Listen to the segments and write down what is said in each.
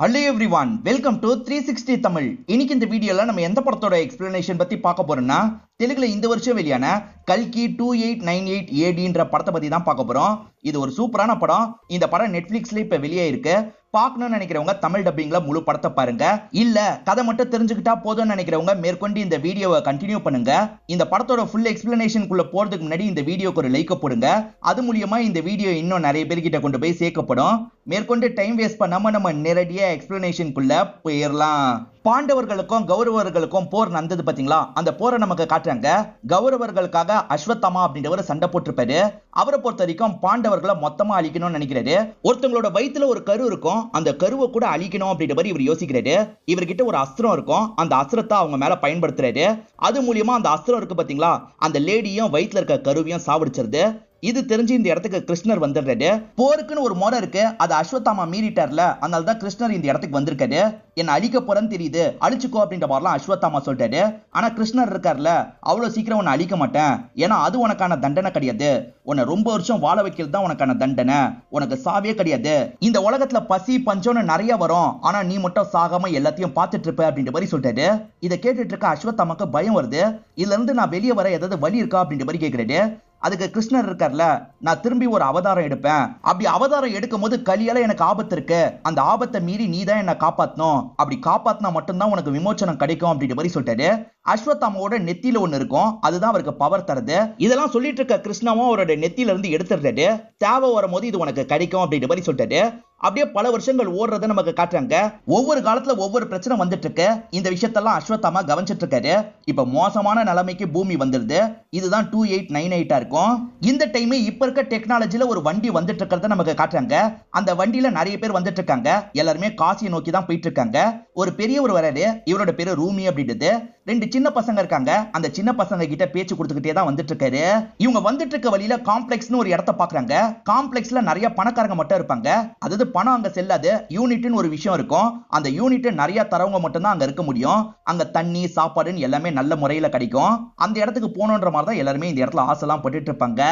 hello everyone welcome to three sixty Tamil இன்னைக்கு இந்த வீடியோவில் நம்ம எந்த படத்தோட எக்ஸ்பிளனேஷன் பற்றி பார்க்க போறோம்னா தெலுங்குல இந்த வருஷம் வெளியான கல்கி டூ எயிட் நைன் எயிட் ஏடின்ற படத்தை பற்றி தான் பார்க்க போகிறோம் இது ஒரு சூப்பரான படம் இந்த படம் நெட்ஃப்ளிக்ஸில் இப்போ வெளியாயிருக்கு பார்க்கணும்னு நினைக்கிறவங்க தமிழ் டப்பிங்ல முழு படத்தை பாருங்க இல்ல கதை மட்டும் தெரிஞ்சுக்கிட்டா போதும்னு நினைக்கிறவங்க மேற்கொண்டு இந்த வீடியோவை கண்டினியூ பண்ணுங்க இந்த படத்தோட ஃபுல் எக்ஸ்பிளனேஷனுக்குள்ள போறதுக்கு முன்னாடி இந்த வீடியோக்கு ஒரு லைக்க போடுங்க அது மூலியமா இந்த வீடியோ இன்னும் நிறைய பேர்கிட்ட கொண்டு போய் சேர்க்கப்படும் மேற்கொண்டு டைம் வேஸ்ட் பண்ணாம நம்ம நேரடியா எக்ஸ்பிளனேஷனுக்குள்ள போயிடலாம் பாண்டவர்களுக்கும் கௌரவர்களுக்கும் போர் நடந்தது பாத்தீங்களா அந்த போரை நமக்கு காட்டுறாங்க கௌரவர்களுக்காக அஸ்வத்தமா அப்படின்றவர் சண்டை போட்டிருப்பாரு அவரை பொறுத்த வரைக்கும் பாண்டவர்களை மொத்தமா அழிக்கணும்னு நினைக்கிறாரு ஒருத்தவங்களோட வயிற்றுல ஒரு கரு இருக்கும் அந்த கருவை கூட அழிக்கணும் அப்படின்ற மாதிரி இவர் யோசிக்கிறாரு இவர்கிட்ட ஒரு அஸ்திரம் இருக்கும் அந்த அஸ்திரத்தை அவங்க மேல பயன்படுத்துறாரு அது மூலியமா அந்த அஸ்திரம் இருக்கு பாத்தீங்களா அந்த லேடியும் வயிற்றுல இருக்க கருவியும் சாவடிச்சிருது இது தெரிஞ்சு இந்த இடத்துக்கு கிருஷ்ணர் வந்துடுறாரு போருக்குன்னு ஒரு முறை இருக்கு அதை அஸ்வத்தாமா மீறிட்டார்ல அதனால தான் கிருஷ்ணர் இந்த இடத்துக்கு வந்திருக்காரு என்ன அழிக்க போறேன்னு தெரியுது அழிச்சுக்கோ அப்படின்ற மாதிரிலாம் அஸ்வத்தாமா சொல்லிட்டாரு ஆனா கிருஷ்ணர் இருக்கார்ல அவ்வளவு சீக்கிரம் உன்னை அழிக்க மாட்டேன் ஏன்னா அது உனக்கான தண்டனை கிடையாது உன்னை ரொம்ப வருஷம் வாழ வைக்கிறது தான் உனக்கான தண்டனை உனக்கு சாவே கிடையாது இந்த உலகத்துல பசி பஞ்சம்னு நிறைய வரும் ஆனா நீ மட்டும் சாகாம எல்லாத்தையும் பார்த்துட்டு இருப்ப அப்படின்ற மாதிரி சொல்லிட்டாரு இதை கேட்டுட்டு இருக்க அஸ்வத்தாமாக்கு பயம் வருது இதுல இருந்து நான் வெளியே வர ஏதாவது வழி இருக்கா அப்படின்ற மாதிரி கேட்கிறாரு அதுக்கு கிருஷ்ணர் இருக்கார்ல நான் திரும்பி ஒரு அவதாரம் எடுப்பேன் அப்படி அவதாரம் எடுக்கும் போது கலியால எனக்கு ஆபத்து இருக்கு அந்த ஆபத்தை மீறி நீ தான் என்ன காப்பாத்தணும் அப்படி காப்பாத்தினா மட்டும்தான் உனக்கு விமோச்சனம் கிடைக்கும் அப்படின்ற மாதிரி சொல்லிட்டாரு அஸ்வத்தாமாவோட நெத்தியில ஒண்ணு இருக்கும் அதுதான் அவருக்கு பவர் தருது இதெல்லாம் சொல்லிட்டு இருக்க கிருஷ்ணாவும் அவரோட நெத்தியில இருந்து எடுத்துடுறாரு தேவை வரும் போது இது உனக்கு கிடைக்கும் அப்படின்ற மாதிரி சொல்லிட்டாரு அப்படியே பல வருஷங்கள் ஓடுறத நமக்கு காட்டுறாங்க ஒவ்வொரு காலத்துல ஒவ்வொரு பிரச்சனை வந்துட்டு இருக்கு இந்த விஷயத்தெல்லாம் அஸ்வத்தாமா கவனிச்சிட்டு இருக்காரு இப்ப மோசமான நிலைமைக்கு பூமி வந்துருது இதுதான் டூ எயிட் நைன் எயிட்டா இருக்கும் இந்த டைம் இப்ப இருக்க டெக்னாலஜில ஒரு வண்டி வந்துட்டு இருக்கிறத நமக்கு காட்டுறாங்க அந்த வண்டியில நிறைய பேர் வந்துட்டு இருக்காங்க எல்லாருமே காசியை நோக்கி தான் போயிட்டு இருக்காங்க ஒரு பெரியவர் வராரு இவரோட பேரு ரூமி அப்படின்றது ரெண்டு சின்ன பசங்க இருக்காங்க அந்த சின்ன பசங்க கிட்ட பேச்சு கொடுத்துக்கிட்டே தான் வந்துட்டு இருக்காரு இவங்க வந்துட்டு இருக்க வழியில காம்ப்ளெக்ஸ்னு ஒரு இடத்த பாக்குறாங்க காம்ப்ளெக்ஸ்ல நிறைய பணக்காரங்க மட்டும் இருப்பாங்க அதாவது பணம் அங்க செல்லாது யூனிட்னு ஒரு விஷயம் இருக்கும் அந்த யூனிட் நிறைய தரவங்க மட்டும்தான் அங்க இருக்க முடியும் அங்க தண்ணி சாப்பாடுன்னு எல்லாமே நல்ல முறையில கிடைக்கும் அந்த இடத்துக்கு போகணுன்ற மாதிரி தான் எல்லாருமே இந்த இடத்துல ஆசைலாம் பட்டுட்டு இருப்பாங்க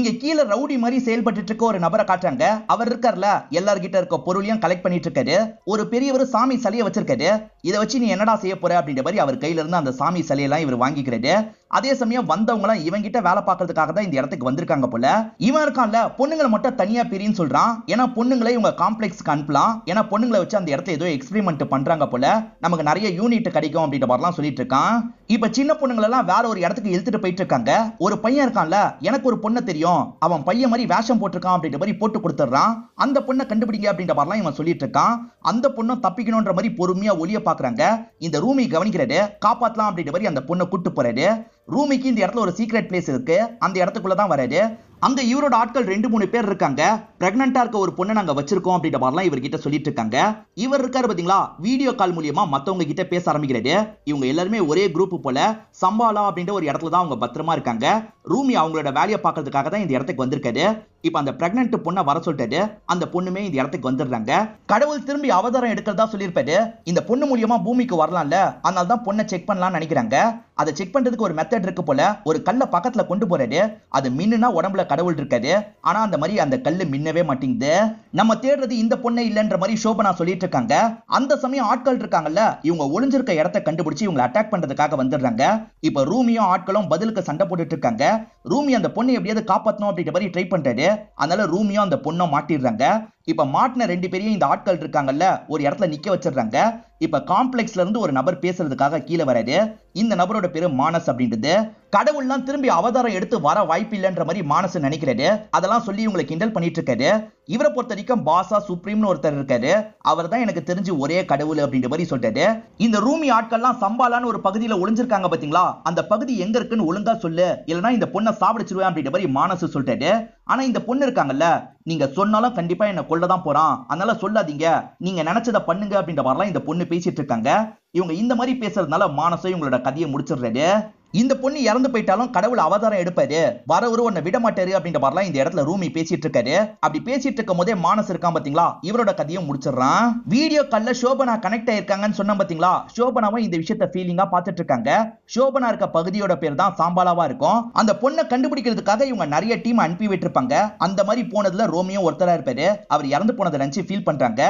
இங்க கீழே ரவுடி மாதிரி செயல்பட்டு இருக்க ஒரு நபரை காட்டுறாங்க அவர் இருக்கார்ல எல்லார்கிட்ட இருக்க பொருளையும் கலெக்ட் பண்ணிட்டு இருக்காரு ஒரு பெரியவர் சாமி சலையை வச்சிருக்காரு இதை வச்சு நீ என்னடா செய்ய போற அப்படின்ற மாதிரி அவர் கையில இருந்து அந்த சாமி சிலையெல்லாம் இவர் வாங்கிக்கிறாரு அதே சமயம் வந்தவங்களாம் இவங்கிட்ட வேலை பார்க்கறதுக்காக தான் இந்த இடத்துக்கு வந்திருக்காங்க போல இவன் இருக்கான்ல பொண்ணுங்களை மட்டும் தனியா பிரின்னு சொல்றான் ஏன்னா பொண்ணுங்களை இவங்க காம்ப்ளெக்ஸ்க்கு அனுப்பலாம் ஏன்னா பொண்ணுங்களை வச்சு அந்த இடத்துல ஏதோ எக்ஸ்பிரிமெண்ட் பண்றாங்க போல நமக்கு நிறைய யூனிட் கிடைக்கும் அப்படின்ற மாதிரிலாம் சொல்லிட்டு இருக்கான் இப்ப சின்ன பொண்ணுங்களெல்லாம் வேற ஒரு இடத்துக்கு இழுத்துட்டு போயிட்டு இருக்காங்க ஒரு பையன் இருக்கான்ல எனக்கு ஒரு பொண்ணை தெரியும் அவன் பையன் மாதிரி வேஷம் போட்டிருக்கான் அப்படின்ற மாதிரி போட்டு கொடுத்துட்றான் அந்த பொண்ணை கண்டுபிடிங்க அப்படின்ற மாதிரிலாம் இவன் சொல்லிட்டு இருக்கான் அந்த பொண்ணும் தப்பிக்கணும்ன்ற மாதிரி பொறுமையா ஒளிய பாக்குறாங்க இந்த ரூமை கவனிக்கிறது காப்பாத்தலாம் அப்படின்ற மாதிரி அந்த பொண்ணை கூட்டு போறது ரூமிக்கு இந்த இடத்துல ஒரு சீக்ரெட் பிளேஸ் இருக்கு அந்த இடத்துக்குள்ள தான் வராது அந்த இவரோட ஆட்கள் ரெண்டு மூணு பேர் இருக்காங்க பிரெக்னண்டா இருக்க ஒரு பொண்ணை நாங்க வச்சிருக்கோம் அப்படின்ற மாதிரிலாம் இவர்கிட்ட சொல்லிட்டு இருக்காங்க இவர் இருக்காரு பாத்தீங்களா வீடியோ கால் மூலியமா மத்தவங்க கிட்ட பேச ஆரம்பிக்கிறது இவங்க எல்லாருமே ஒரே குரூப் போல சம்பாலா அப்படின்ற ஒரு இடத்துல தான் அவங்க பத்திரமா இருக்காங்க ரூமி அவங்களோட வேலையை பாக்குறதுக்காக தான் இந்த இடத்துக்கு வந்திருக்காரு இப்ப அந்த பிரெக்னன்ட் பொண்ணை வர சொல்லிட்டு அந்த பொண்ணுமே இந்த இடத்துக்கு வந்துடுறாங்க கடவுள் திரும்பி அவதாரம் எடுக்கிறதா சொல்லியிருப்பாரு இந்த பொண்ணு மூலியமா பூமிக்கு வரலாம்ல அதனால தான் பொண்ணை செக் பண்ணலாம்னு நினைக்கிறாங்க அதை செக் பண்றதுக்கு ஒரு மெத்தட் இருக்கு போல ஒரு கல்ல பக்கத்துல கொண்டு போறாரு அது மின்னுனா உடம்புல கடவுள் இருக்காது ஆனா அந்த மாதிரி அந்த கல்லு மின்னவே மாட்டேங்குது நம்ம தேடுறது இந்த பொண்ணை இல்லைன்ற மாதிரி சோபனா சொல்லிட்டு இருக்காங்க அந்த சமயம் ஆட்கள் இருக்காங்கல்ல இவங்க ஒளிஞ்சிருக்க இடத்த கண்டுபிடிச்சு இவங்களை அட்டாக் பண்றதுக்காக வந்துடுறாங்க இப்ப ரூமியும் ஆட்களும் பதிலுக்கு சண்டை போட்டுட்டு இருக்காங்க ரூமி அந்த பொண்ணை எப்படியாவது காப்பாற்றணும் அப்படின்ற மாதிரி ட்ரை பண்றாரு அதனால ரூமியும் அந்த பொண்ணை மாட்டிடுறாங்க இப்ப மாட்டின ரெண்டு பேரையும் இந்த ஆட்கள் இருக்காங்கல்ல ஒரு இடத்துல நிக்க வச்சிடுறாங்க இப்ப காம்ப்ளெக்ஸ்ல இருந்து ஒரு நபர் பேசுறதுக்காக கீழே வராது இந்த நபரோட பேரு மானஸ் அப்படின்றது கடவுள்லாம் திரும்பி அவதாரம் எடுத்து வர வாய்ப்பு இல்லைன்ற மாதிரி மானஸ் நினைக்கிறாரு அதெல்லாம் சொல்லி இவங்களை கிண்டல் பண்ணிட்டு இருக்காரு இவரை பொறுத்த வரைக்கும் பாசா சுப்ரீம்னு ஒருத்தர் இருக்காரு அவர் தான் எனக்கு தெரிஞ்சு ஒரே கடவுள் அப்படின்ற மாதிரி சொல்றாரு இந்த ரூமி ஆட்கள்லாம் சம்பாலான்னு ஒரு பகுதியில ஒளிஞ்சிருக்காங்க பாத்தீங்களா அந்த பகுதி எங்க இருக்குன்னு ஒழுங்கா சொல்லு இல்லைன்னா இந்த பொண்ணை சாப்பிடுச்சிருவேன் அப்படின்ற மாதிரி மானசு சொல்லிட்டாரு ஆனா இந்த பொண்ணு இருக்காங்கல்ல நீங்க சொன்னாலும் கண்டிப்பா என்ன கொள்ள தான் போறான் அதனால சொல்லாதீங்க நீங்க நினைச்சதை பண்ணுங்க அப்படின்ற மாதிரிலாம் இந்த பொண்ணு பேசிட்டு இருக்காங்க இவங்க இந்த மாதிரி பேசுறதுனால மானசம் இவங்களோட கதையை முடிச்சிடுறாரு இந்த பொண்ணு இறந்து போயிட்டாலும் கடவுள் அவதாரம் எடுப்பாரு வர ஒரு உன்னை விட மாட்டாரு அப்படின்ற மாதிரிலாம் இந்த இடத்துல ரூமி பேசிட்டு இருக்காரு அப்படி பேசிட்டு இருக்கும் போதே மானஸ் இருக்கான் பாத்தீங்களா இவரோட கதையும் முடிச்சிடுறான் வீடியோ கால்ல சோபனா கனெக்ட் ஆயிருக்காங்கன்னு சொன்ன பாத்தீங்களா சோபனாவும் இந்த விஷயத்த ஃபீலிங்கா பாத்துட்டு இருக்காங்க சோபனா இருக்க பகுதியோட பேர் தான் சாம்பாலாவா இருக்கும் அந்த பொண்ணை கண்டுபிடிக்கிறதுக்காக இவங்க நிறைய டீம் அனுப்பி விட்டுருப்பாங்க அந்த மாதிரி போனதுல ரோமியும் ஒருத்தரா இருப்பாரு அவர் இறந்து போனதை நினைச்சு ஃபீல் பண்றாங்க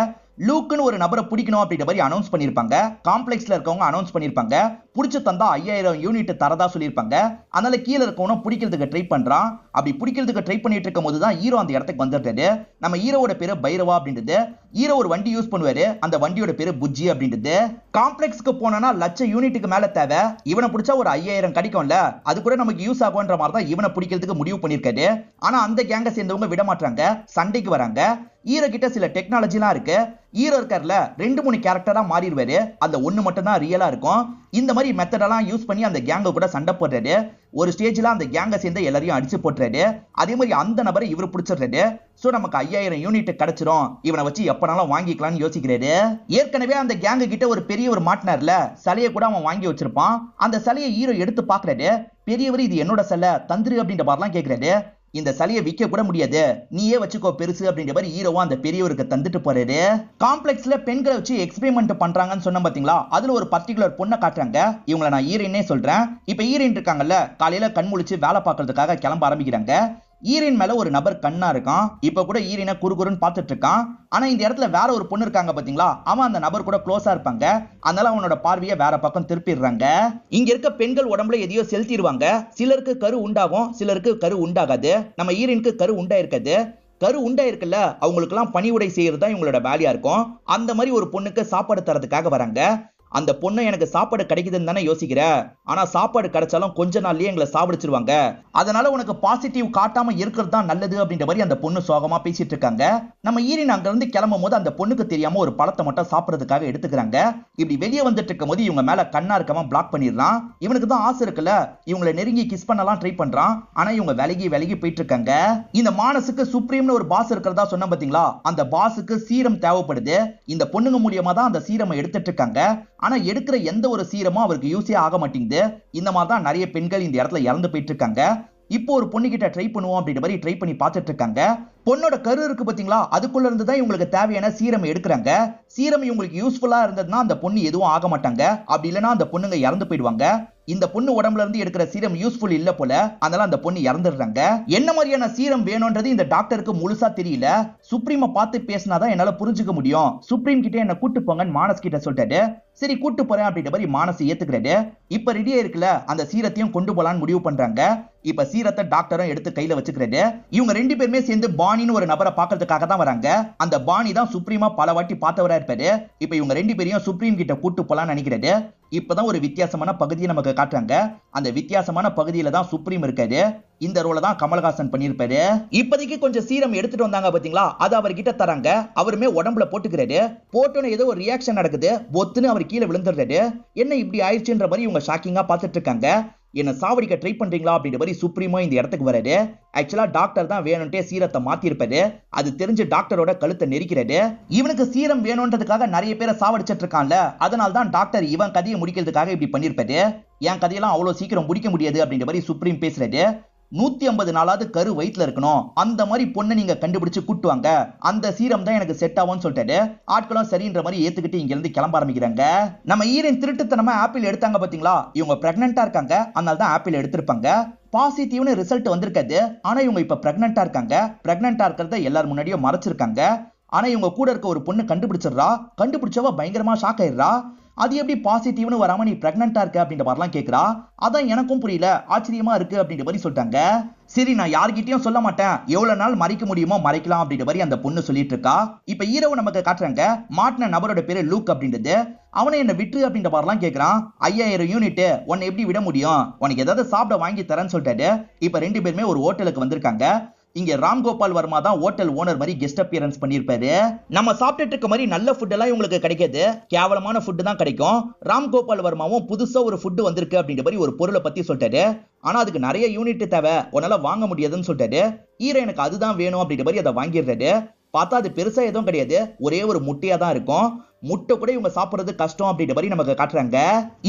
லூக்குன்னு ஒரு நபரை பிடிக்கணும் அப்படின்ற மாதிரி அனௌன்ஸ் பண்ணியிருப்பாங்க காம்ப்ளெக்ஸில் இருக்கவங்க அனௌன்ஸ் பண்ணியிருப்பாங்க பிடிச்சி தந்தா ஐயாயிரம் யூனிட் தரதா சொல்லியிருப்பாங்க அதனால கீழே இருக்கவனும் பிடிக்கிறதுக்கு ட்ரை பண்ணுறான் அப்படி பிடிக்கிறதுக்கு ட்ரை பண்ணிட்டு இருக்கும் போது தான் ஹீரோ அந்த இடத்துக்கு வந்துடுறாரு நம்ம ஹீரோட பேர் பைரவா அப்படின்றது ஹீரோ ஒரு வண்டி யூஸ் பண்ணுவார் அந்த வண்டியோட பேர் புஜ்ஜி அப்படின்றது காம்ப்ளெக்ஸ்க்கு போனா லட்சம் யூனிட்டுக்கு மேலே தேவை இவனை பிடிச்சா ஒரு ஐயாயிரம் கிடைக்கும்ல அது கூட நமக்கு யூஸ் ஆகும்ன்ற மாதிரி தான் இவனை பிடிக்கிறதுக்கு முடிவு பண்ணியிருக்காரு ஆனால் அந்த கேங்கை சேர்ந்தவங்க விட மாட்டாங்க சண்டைக்கு வராங்க ஈரோ சில டெக்னாலஜிலாம் இருக்கு ஈரோ இருக்கார்ல ரெண்டு மூணு கேரக்டராக மாறிடுவாரு அந்த ஒன்று மட்டும் தான் இருக்கும் இந்த மாதிரி மெத்தடெல்லாம் யூஸ் பண்ணி அந்த கேங்கை கூட சண்டை போடுறாரு ஒரு ஸ்டேஜில் அந்த கேங்கை சேர்ந்து எல்லாரையும் அடிச்சு போட்டுறாரு அதே மாதிரி அந்த நபரை இவர் பிடிச்சிடுறாரு ஸோ நமக்கு ஐயாயிரம் யூனிட் கிடைச்சிரும் இவனை வச்சு எப்பனாலும் வாங்கிக்கலாம்னு யோசிக்கிறாரு ஏற்கனவே அந்த கேங்கு கிட்ட ஒரு பெரிய ஒரு மாட்டினார்ல சிலையை கூட அவன் வாங்கி வச்சிருப்பான் அந்த சிலையை ஹீரோ எடுத்து பாக்குறாரு பெரியவர் இது என்னோட சிலை தந்திரி அப்படின்ற மாதிரிலாம் கேட்குறாரு இந்த சலையை விற்க கூட முடியாது நீயே வச்சுக்கோ பெருசு அப்படின்ற மாதிரி ஹீரோவா அந்த பெரியவருக்கு தந்துட்டு போறாரு காம்ப்ளெக்ஸ்ல பெண்களை வச்சு எக்ஸ்பெரிமெண்ட் பண்றாங்கன்னு சொன்ன பாத்தீங்களா அதுல ஒரு பர்டிகுலர் பொண்ணை காட்டுறாங்க இவங்களை நான் ஹீரோயினே சொல்றேன் இப்ப ஹீரோயின் இருக்காங்கல்ல காலையில கண் முழிச்சு வேலை பார்க்கறதுக்காக கிளம்ப ஆரம்பிக்கிறாங்க ஈரின் மேல ஒரு நபர் கண்ணா இருக்கான் இப்ப கூட ஈரின குறுகுறுன்னு பாத்துட்டு இருக்கான் ஆனா இந்த இடத்துல வேற ஒரு பொண்ணு இருக்காங்க பாத்தீங்களா அவன் அந்த நபர் கூட க்ளோஸா இருப்பாங்க அதனால அவனோட பார்வையை வேற பக்கம் திருப்பிடுறாங்க இங்க இருக்க பெண்கள் உடம்புல எதையோ செலுத்திடுவாங்க சிலருக்கு கரு உண்டாகும் சிலருக்கு கரு உண்டாகாது நம்ம ஈரினுக்கு கரு உண்டாயிருக்காது கரு உண்டா இருக்குல்ல அவங்களுக்குலாம் பணி உடை செய்யறது தான் இவங்களோட வேலையா இருக்கும் அந்த மாதிரி ஒரு பொண்ணுக்கு சாப்பாடு தரதுக்காக வராங்க அந்த பொண்ணு எனக்கு சாப்பாடு கிடைக்குதுன்னு தானே யோசிக்கிற ஆனா சாப்பாடு கிடைச்சாலும் கொஞ்ச நாள்லயே எங்களை சாப்பிடுச்சிருவாங்க அதனால உனக்கு பாசிட்டிவ் காட்டாம இருக்கிறது தான் நல்லது அப்படின்ற மாதிரி அந்த பொண்ணு சோகமா பேசிட்டு இருக்காங்க நம்ம ஈரின் அங்க இருந்து கிளம்பும் போது அந்த பொண்ணுக்கு தெரியாம ஒரு பழத்தை மட்டும் சாப்பிடறதுக்காக எடுத்துக்கிறாங்க இப்படி வெளியே வந்துட்டு இருக்கும் போது இவங்க மேல கண்ணா இருக்காம பிளாக் பண்ணிடலாம் இவனுக்கு தான் ஆசை இருக்குல்ல இவங்களை நெருங்கி கிஸ் பண்ணலாம் ட்ரை பண்றான் ஆனா இவங்க விலகி விலகி போயிட்டு இருக்காங்க இந்த மானசுக்கு சுப்ரீம்னு ஒரு பாஸ் இருக்கிறதா சொன்ன பாத்தீங்களா அந்த பாஸுக்கு சீரம் தேவைப்படுது இந்த பொண்ணுங்க மூலியமா தான் அந்த சீரமை எடுத்துட்டு இருக்காங்க ஆனால் எடுக்கிற எந்த ஒரு சீரமும் அவருக்கு யூஸே ஆக மாட்டேங்குது இந்த மாதிரி தான் நிறைய பெண்கள் இந்த இடத்துல இறந்து போயிட்டு இருக்காங்க இப்போ ஒரு பொண்ணுகிட்ட ட்ரை பண்ணுவோம் அப்படின்ற மாதிரி ட்ரை பண்ணி பார்த்துட்டு இருக்காங்க பொண்ணோட கரு இருக்கு பார்த்தீங்களா அதுக்குள்ள இருந்து தான் இவங்களுக்கு தேவையான சீரம் எடுக்கிறாங்க சீரம் இவங்களுக்கு யூஸ்ஃபுல்லா இருந்ததுன்னா அந்த பொண்ணு எதுவும் ஆக மாட்டாங்க அப்படி இல்லைன்னா அந்த பொண்ணுங்க இறந்து போயிடுவாங்க இந்த பொண்ணு உடம்புல இருந்து எடுக்கிற சீரம் யூஸ்ஃபுல் இல்ல போல அதனால அந்த பொண்ணு இறந்துடுறாங்க என்ன மாதிரியான சீரம் வேணும்ன்றது இந்த டாக்டருக்கு முழுசா தெரியல சுப்ரீம பார்த்து பேசினாதான் என்னால புரிஞ்சுக்க முடியும் சுப்ரீம் கிட்ட என்ன கூட்டு போங்கன்னு மானஸ் கிட்ட சொல்லிட்டாரு சரி கூட்டு போறேன் அப்படின்ற மாதிரி மானஸ் ஏத்துக்கிறாரு இப்ப ரெடியா இருக்குல்ல அந்த சீரத்தையும் கொண்டு போலான்னு முடிவு பண்றாங்க இப்ப சீரத்தை டாக்டரும் எடுத்து கையில வச்சுக்கிறாரு இவங்க ரெண்டு பேருமே சேர்ந்து பாணி பாணின்னு ஒரு நபரை பாக்குறதுக்காக தான் வராங்க அந்த பாணி தான் சுப்ரீமா பல வாட்டி பார்த்தவரா இருப்பாரு இப்ப இவங்க ரெண்டு பேரையும் சுப்ரீம் கிட்ட கூட்டு போலான்னு நினைக்கிறாரு இப்பதான் ஒரு வித்தியாசமான பகுதியை நமக்கு காட்டுறாங்க அந்த வித்தியாசமான பகுதியில தான் சுப்ரீம் இருக்காரு இந்த ரோல தான் கமல்ஹாசன் பண்ணியிருப்பாரு இப்போதைக்கு கொஞ்சம் சீரம் எடுத்துட்டு வந்தாங்க பாத்தீங்களா அது அவர்கிட்ட தராங்க அவருமே உடம்புல போட்டுக்கிறாரு போட்டோன்னு ஏதோ ஒரு ரியாக்ஷன் நடக்குது ஒத்துன்னு அவர் கீழே விழுந்துடுறாரு என்ன இப்படி ஆயிடுச்சுன்ற மாதிரி இவங்க ஷாக்கிங்கா பார்த்துட்டு இருக்காங்க என்னை சாவடிக்க ட்ரை பண்ணுறீங்களா அப்படின்ற மாதிரி சுப்ரீமோ இந்த இடத்துக்கு வராரு ஆக்சுவலாக டாக்டர் தான் வேணும்ட்டே சீரத்தை மாத்திருப்பாரு அது தெரிஞ்சு டாக்டரோட கழுத்தை நெரிக்கிறாரு இவனுக்கு சீரம் வேணுன்றதுக்காக நிறைய பேரை சாவடிச்சிட்டு இருக்கான்ல அதனால தான் டாக்டர் இவன் கதையை முடிக்கிறதுக்காக இப்படி பண்ணிருப்பாரு என் கதையெல்லாம் அவ்வளோ சீக்கிரம் முடிக்க முடியாது அப்படின்ற மாதிரி சுப்ரீம் பேசுறாரு நூத்தி ஐம்பது நாளாவது கரு வயிற்றுல இருக்கணும் அந்த மாதிரி பொண்ணை நீங்க கண்டுபிடிச்சு கூட்டுவாங்க அந்த சீரம் தான் எனக்கு செட் ஆகும்னு சொல்லிட்டு ஆட்களும் சரின்ற மாதிரி ஏத்துக்கிட்டு இங்க இருந்து கிளம்ப ஆரம்பிக்கிறாங்க நம்ம ஈரின் திருட்டுத்தனமா ஆப்பிள் எடுத்தாங்க பாத்தீங்களா இவங்க பிரெக்னண்டா இருக்காங்க அதனால தான் ஆப்பிள் எடுத்திருப்பாங்க பாசிட்டிவ்னு ரிசல்ட் வந்திருக்காது ஆனா இவங்க இப்ப பிரெக்னண்டா இருக்காங்க பிரெக்னண்டா இருக்கிறத எல்லாரும் முன்னாடியும் மறைச்சிருக்காங்க ஆனா இவங்க கூட இருக்க ஒரு பொண்ணு கண்டுபிடிச்சிடுறா கண்டுபிடிச்சவ பயங்கரமா ஷாக் ஆயிடுறா அது எப்படி பாசிட்டிவ்னு வராமல் நீ ப்ரெக்னெண்ட்டாக இருக்க அப்படின்ற மாதிரிலாம் கேட்குறா அதான் எனக்கும் புரியல ஆச்சரியமாக இருக்குது அப்படின்ற மாதிரி சொல்லிட்டாங்க சரி நான் யார்கிட்டயும் சொல்ல மாட்டேன் எவ்வளவு நாள் மறைக்க முடியுமோ மறைக்கலாம் அப்படின்ற மாதிரி அந்த பொண்ணு சொல்லிட்டு இருக்கா இப்ப ஈரவு நமக்கு காட்டுறாங்க மாட்டின நபரோட பேரு லூக் அப்படின்றது அவனை என்ன விட்டு அப்படின்ற மாதிரிலாம் கேட்கறான் ஐயாயிரம் யூனிட் உன்னை எப்படி விட முடியும் உனக்கு ஏதாவது சாப்பிட வாங்கி தரேன்னு சொல்லிட்டாரு இப்ப ரெண்டு பேருமே ஒரு ஹோட்டலுக்கு வந்திருக்காங்க இங்க ராம்கோபால் வர்மா தான் ஹோட்டல் ஓனர் மாதிரி கெஸ்ட் அப்பியரன்ஸ் பண்ணியிருப்பாரு நம்ம சாப்பிட்டு இருக்க மாதிரி நல்ல ஃபுட் எல்லாம் இவங்களுக்கு கிடைக்காது கேவலமான ஃபுட் தான் கிடைக்கும் ராம்கோபால் வர்மாவும் புதுசா ஒரு ஃபுட் வந்திருக்கு அப்படின்ற மாதிரி ஒரு பொருளை பத்தி சொல்லிட்டாரு ஆனா அதுக்கு நிறைய யூனிட் தேவை உன்னால வாங்க முடியாதுன்னு சொல்லிட்டாரு ஈரோ எனக்கு அதுதான் வேணும் அப்படின்ற மாதிரி அதை வாங்கிடுறாரு பார்த்தா அது பெருசா எதுவும் கிடையாது ஒரே ஒரு முட்டையா தான் இருக்கும் முட்டை கூட இவங்க சாப்பிட்றது கஷ்டம் அப்படின்ற மாதிரி நமக்கு காட்டுறாங்க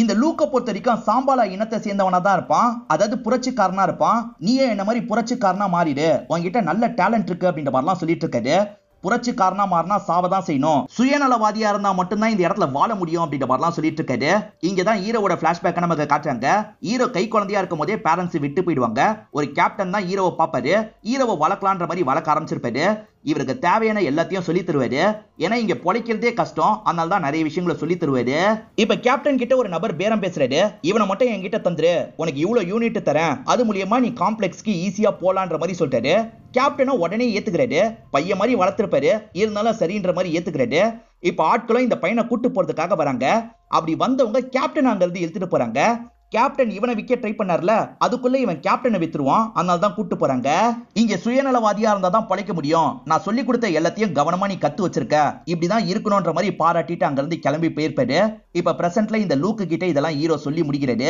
இந்த லூக்க பொறுத்த வரைக்கும் சாம்பாலா இனத்தை சேர்ந்தவனா தான் இருப்பான் அதாவது புரட்சிக்காரனா இருப்பான் நீயே என்ன மாதிரி புரட்சிக்காரனா மாறிடு உங்ககிட்ட நல்ல டேலண்ட் இருக்கு அப்படின்ற மாதிரிலாம் சொல்லிட்டு இருக்காரு புரட்சிக்காரனா மாறினா சாவதான் செய்யணும் சுயநலவாதியா இருந்தா மட்டும்தான் இந்த இடத்துல வாழ முடியும் அப்படின்ற மாதிரிலாம் சொல்லிட்டு இருக்காரு இங்கதான் ஹீரோவோட பிளாஷ்பேக் நமக்கு காட்டுறாங்க ஹீரோ கை குழந்தையா இருக்கும் போதே பேரண்ட்ஸ் விட்டு போயிடுவாங்க ஒரு கேப்டன் தான் ஹீரோவை பார்ப்பாரு ஹீரோவை வளர்க்கலான்ற மாதிரி வளர்க்க ஆரம்பிச்சிருப்பாரு இவருக்கு தேவையான எல்லாத்தையும் சொல்லி தருவாரு ஏன்னா இங்க பொழைக்கிறதே கஷ்டம் அதனால தான் நிறைய விஷயங்களை சொல்லி தருவாரு இப்ப கேப்டன் கிட்ட ஒரு நபர் பேரம் பேசுறாரு இவனை மட்டும் என்கிட்ட தந்துரு உனக்கு இவ்வளவு யூனிட் தரேன் அது மூலியமா நீ காம்ப்ளெக்ஸ்க்கு ஈஸியா போலான்ற மாதிரி சொல்லிட்டாரு கேப்டனும் உடனே ஏத்துக்கிறாரு பையன் மாதிரி வளர்த்துருப்பாரு இருந்தாலும் சரின்ற மாதிரி ஏத்துக்கிறாரு இப்ப ஆட்களும் இந்த பையனை கூட்டு போறதுக்காக வராங்க அப்படி வந்தவங்க கேப்டன் அங்கிருந்து இழுத்துட்டு போறாங்க கேப்டன் இவனை விக்கெட் ட்ரை பண்ணார்ல அதுக்குள்ள இவன் கேப்டனை வித்துருவான் அதனால தான் கூட்டு போறாங்க இங்க சுயநலவாதியா இருந்தா தான் பழைக்க முடியும் நான் சொல்லி கொடுத்த எல்லாத்தையும் கவனமா நீ கத்து வச்சிருக்க இப்படிதான் இருக்கணும்ன்ற மாதிரி பாராட்டிட்டு அங்கிருந்து கிளம்பி போயிருப்பாரு இப்ப பிரசன்ட்ல இந்த லூக்கு கிட்ட இதெல்லாம் ஹீரோ சொல்லி முடிக்கிறது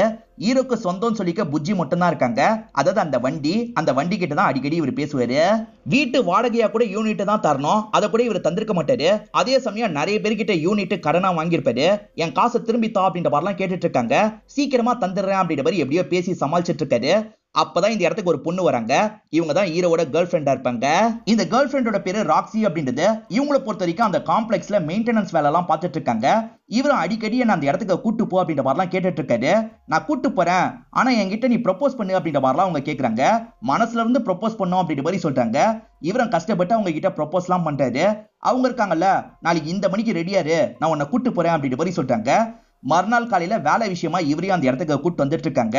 ஈரோக்கு சொந்தம்னு சொல்லிக்க புஜ்ஜி மட்டும்தான் தான் இருக்காங்க அதாவது அந்த வண்டி அந்த வண்டி கிட்ட தான் அடிக்கடி இவர் பேசுவாரு வீட்டு வாடகையா கூட யூனிட் தான் தரணும் அதை கூட இவர் தந்திருக்க மாட்டாரு அதே சமயம் நிறைய பேர்கிட்ட யூனிட் கடனா வாங்கியிருப்பாரு என் காசை திரும்பி தா அப்படின்ற மாதிரிலாம் கேட்டுட்டு இருக்காங்க சீக்கிரமா தந்துடுறேன் அப்படின்ற மாதிரி எப்படியோ பேசி சமாளிச்சிட்டு இருக்காரு அப்பதான் இந்த இடத்துக்கு ஒரு பொண்ணு வராங்க இவங்க தான் ஹீரோட கேர்ள் ஃப்ரெண்டா இருப்பாங்க இந்த கேர்ள் ஃப்ரெண்டோட பேரு ராக்ஸி அப்படின்றது இவங்களை பொறுத்த வரைக்கும் அந்த காம்ப்ளெக்ஸ்ல மெயின்டெனன்ஸ் வேலை எல்லாம் பார்த்துட்டு இருக்காங்க இவரும் அடிக்கடி நான் அந்த இடத்துக்கு கூட்டு போ அப்படின்ற மாதிரிலாம் கேட்டுட்டு இருக்காரு நான் கூட்டு போறேன் ஆனா என்கிட்ட நீ ப்ரொபோஸ் பண்ணு அப்படின்ற மாதிரிலாம் அவங்க கேட்கறாங்க மனசுல இருந்து ப்ரொபோஸ் பண்ணும் அப்படின்ற மாதிரி சொல்றாங்க இவரும் கஷ்டப்பட்டு அவங்க கிட்ட ப்ரொபோஸ்லாம் பண்றாரு அவங்க இருக்காங்கல்ல நாளைக்கு இந்த மணிக்கு ரெடியாரு நான் உன்னை கூட்டு போறேன் அப்படின்ற மாதிரி சொல்றாங்க மறுநாள் காலையில வேலை விஷயமா இவரையும் அந்த இடத்துக்கு கூட்டு வந்துட்டு இருக்காங்க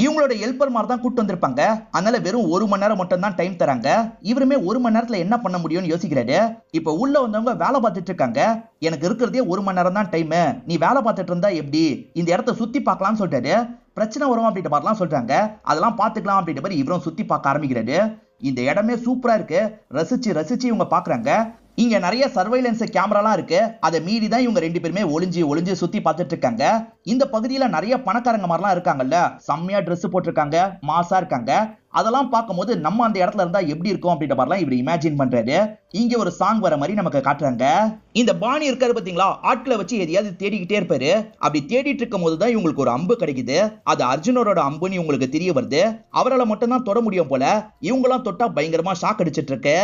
இவங்களோட ஹெல்ப்பர் மாதிரி தான் கூட்டு வந்திருப்பாங்க அதனால வெறும் ஒரு மணி நேரம் மட்டும் தான் டைம் தராங்க இவருமே ஒரு மணி நேரத்துல என்ன பண்ண முடியும்னு யோசிக்கிறாரு இப்ப உள்ள வந்தவங்க வேலை பார்த்துட்டு இருக்காங்க எனக்கு இருக்கிறதே ஒரு மணி நேரம் தான் டைம் நீ வேலை பார்த்துட்டு இருந்தா எப்படி இந்த இடத்த சுத்தி பார்க்கலாம்னு சொல்றாரு பிரச்சனை வரும் அப்படின்ற மாதிரிலாம் சொல்றாங்க அதெல்லாம் பார்த்துக்கலாம் அப்படின்ற மாதிரி இவரும் சுத்தி பார்க்க ஆரம்பிக்கிறாரு இந்த இடமே சூப்பரா இருக்கு ரசிச்சு ரசிச்சு இவங்க பாக்குறாங்க இங்க நிறைய சர்வைலன்ஸ் கேமராலாம் இருக்கு அதை மீறி தான் இவங்க ரெண்டு பேருமே ஒளிஞ்சு ஒளிஞ்சு சுத்தி பார்த்துட்டு இருக்காங்க இந்த பகுதியில நிறைய பணக்காரங்க மாதிரிலாம் இருக்காங்கல்ல செம்மையா ட்ரெஸ் போட்டிருக்காங்க மாசா இருக்காங்க அதெல்லாம் பார்க்கும்போது நம்ம அந்த இடத்துல இருந்தா எப்படி இருக்கும் அப்படின்ற மாதிரிலாம் இவர் இமேஜின் பண்றாரு இங்க ஒரு சாங் வர மாதிரி நமக்கு காட்டுறாங்க இந்த பாணி இருக்காரு பாத்தீங்களா ஆட்களை வச்சு எதையாவது தேடிக்கிட்டே இருப்பாரு அப்படி தேடிட்டு இருக்கும் போதுதான் இவங்களுக்கு ஒரு அம்பு கிடைக்குது அது அர்ஜுனரோட அம்புன்னு இவங்களுக்கு தெரிய வருது அவரால் மட்டும்தான் தொட முடியும் போல இவங்களாம் தொட்டா பயங்கரமா ஷாக் அடிச்சிட்டு இருக்கு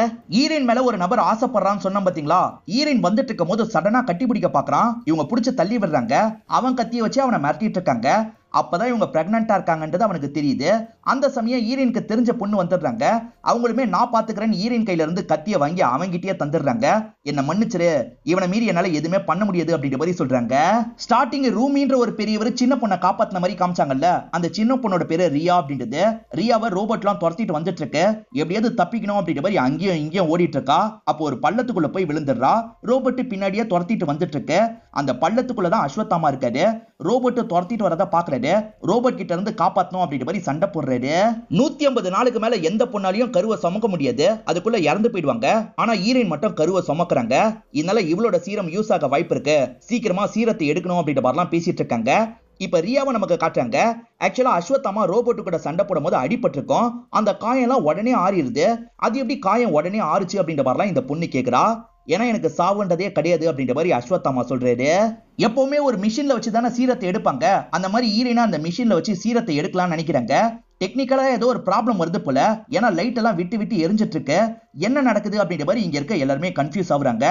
ஈரின் மேல ஒரு நபர் ஆசைப்படுறான்னு சொன்னா பாத்தீங்களா ஈரின் வந்துட்டு இருக்கும் போது சடனா கட்டி பிடிக்க பாக்குறான் இவங்க பிடிச்சி தள்ளி விடுறாங்க அவன் கத்திய வச்சு அவனை மிரட்டிட்டு இருக்காங்க அப்பதான் இவங்க பிரெக்னண்டா இருக்காங்கன்றது அவனுக்கு தெரியுது அந்த சமயம் ஈரனுக்கு தெரிஞ்ச பொண்ணு வந்துடுறாங்க அவங்களுமே நான் பாத்துக்கிறேன்னு ஈரன் கையில இருந்து கத்திய வாங்கி அவங்கிட்டயே தந்துடுறாங்க என்ன மன்னிச்சிரு இவனை மீறி என்னால எதுவுமே பண்ண முடியாது அப்படின்ற மாதிரி சொல்றாங்க ஸ்டார்டிங் ரூமின்ற ஒரு பெரியவர் சின்ன பொண்ணை காப்பாத்தின மாதிரி காமிச்சாங்கல்ல அந்த சின்ன பொண்ணோட பேரு ரியா அப்படின்றது ரியாவை ரோபோட் எல்லாம் துரத்திட்டு வந்துட்டு இருக்கு எப்படியாவது தப்பிக்கணும் அப்படின்ற மாதிரி அங்கேயும் இங்கேயும் ஓடிட்டு இருக்கா அப்போ ஒரு பள்ளத்துக்குள்ள போய் விழுந்துடுறா ரோபோட் பின்னாடியே துரத்திட்டு வந்துட்டு இருக்கு அந்த பள்ளத்துக்குள்ளதான் அஸ்வத்தாமா இருக்காரு ரோபோட்டை துரத்திட்டு வரதை பாக்குறாரு ரோபோட் கிட்ட இருந்து காப்பாத்தணும் அப்படின்ற மாதிரி சண்டை போடுறாரு நூத்தி ஐம்பது நாளுக்கு மேல எந்த பொண்ணாலையும் கருவை சுமக்க முடியாது அதுக்குள்ள இறந்து போயிடுவாங்க ஆனா ஈரின் மட்டும் கருவை சுமக்குறாங்க இதனால இவளோட சீரம் யூஸ் ஆக வாய்ப்பு இருக்கு சீக்கிரமா சீரத்தை எடுக்கணும் அப்படின்ற மாதிரிலாம் பேசிட்டு இருக்காங்க இப்ப ரியாவை நமக்கு காட்டுறாங்க ஆக்சுவலா அஸ்வத்தமா ரோபோட்டு கூட சண்டை போடும் போது அடிபட்டிருக்கோம் அந்த காயம்லாம் உடனே ஆறிடுது அது எப்படி காயம் உடனே ஆறுச்சு அப்படின்ற மாதிரிலாம் இந்த பொண்ணு கேட்குறா ஏன்னா எனக்கு சாவுன்றதே கிடையாது அப்படின்ற மாதிரி அஸ்வத்தாமா சொல்றாரு எப்பவுமே ஒரு மிஷின்ல வச்சு தானே சீரத்தை எடுப்பாங்க அந்த மாதிரி ஈரினா அந்த மிஷின்ல வச்சு சீரத்தை எடுக்கலாம்னு நினைக்கிறாங்க டெக்னிக்கலா ஏதோ ஒரு ப்ராப்ளம் வருது போல ஏன்னா லைட் எல்லாம் விட்டு விட்டு எரிஞ்சிட்டு இருக்கு என்ன நடக்குது அப்படின்ற மாதிரி இங்க இருக்க எல்லாருமே கன்ஃபியூஸ் ஆகுறாங்க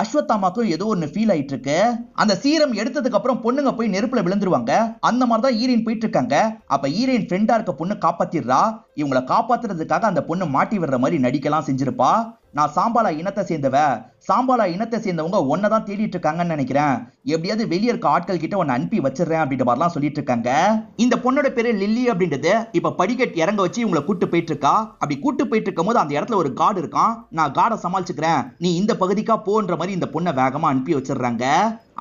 அஸ்வத்தாமாக்கும் ஏதோ ஒன்று ஃபீல் ஆயிட்டு இருக்கு அந்த சீரம் எடுத்ததுக்கு அப்புறம் பொண்ணுங்க போய் நெருப்புல விழுந்துருவாங்க அந்த மாதிரி தான் ஈரேன் போயிட்டு இருக்காங்க அப்ப ஈரேன் ஃப்ரெண்டா இருக்க பொண்ணு காப்பாத்திடுறா இவங்களை காப்பாத்துறதுக்காக அந்த பொண்ணு மாட்டி விடுற மாதிரி நடிக்கலாம் செஞ்சிருப்பா நான் சாம்பாலா இனத்தை சேர்ந்தவ சாம்பாலா இனத்தை சேர்ந்தவங்க ஒன்னதான் தான் தேடிட்டு இருக்காங்கன்னு நினைக்கிறேன் எப்படியாவது வெளியே இருக்க ஆட்கள் கிட்ட ஒன்று அனுப்பி வச்சிடறேன் அப்படின்ற மாதிரிலாம் சொல்லிட்டு இருக்காங்க இந்த பொண்ணோட பேரு லில்லி அப்படின்றது இப்போ படிக்கட் இறங்க வச்சு இவங்களை கூட்டு போயிட்டு இருக்கா அப்படி கூட்டு போயிட்டு இருக்கும் போது அந்த இடத்துல ஒரு காடு இருக்கான் நான் காடை சமாளிச்சுக்கிறேன் நீ இந்த பகுதிக்கா போன்ற மாதிரி இந்த பொண்ணை வேகமா அனுப்பி வச்சிடுறாங்க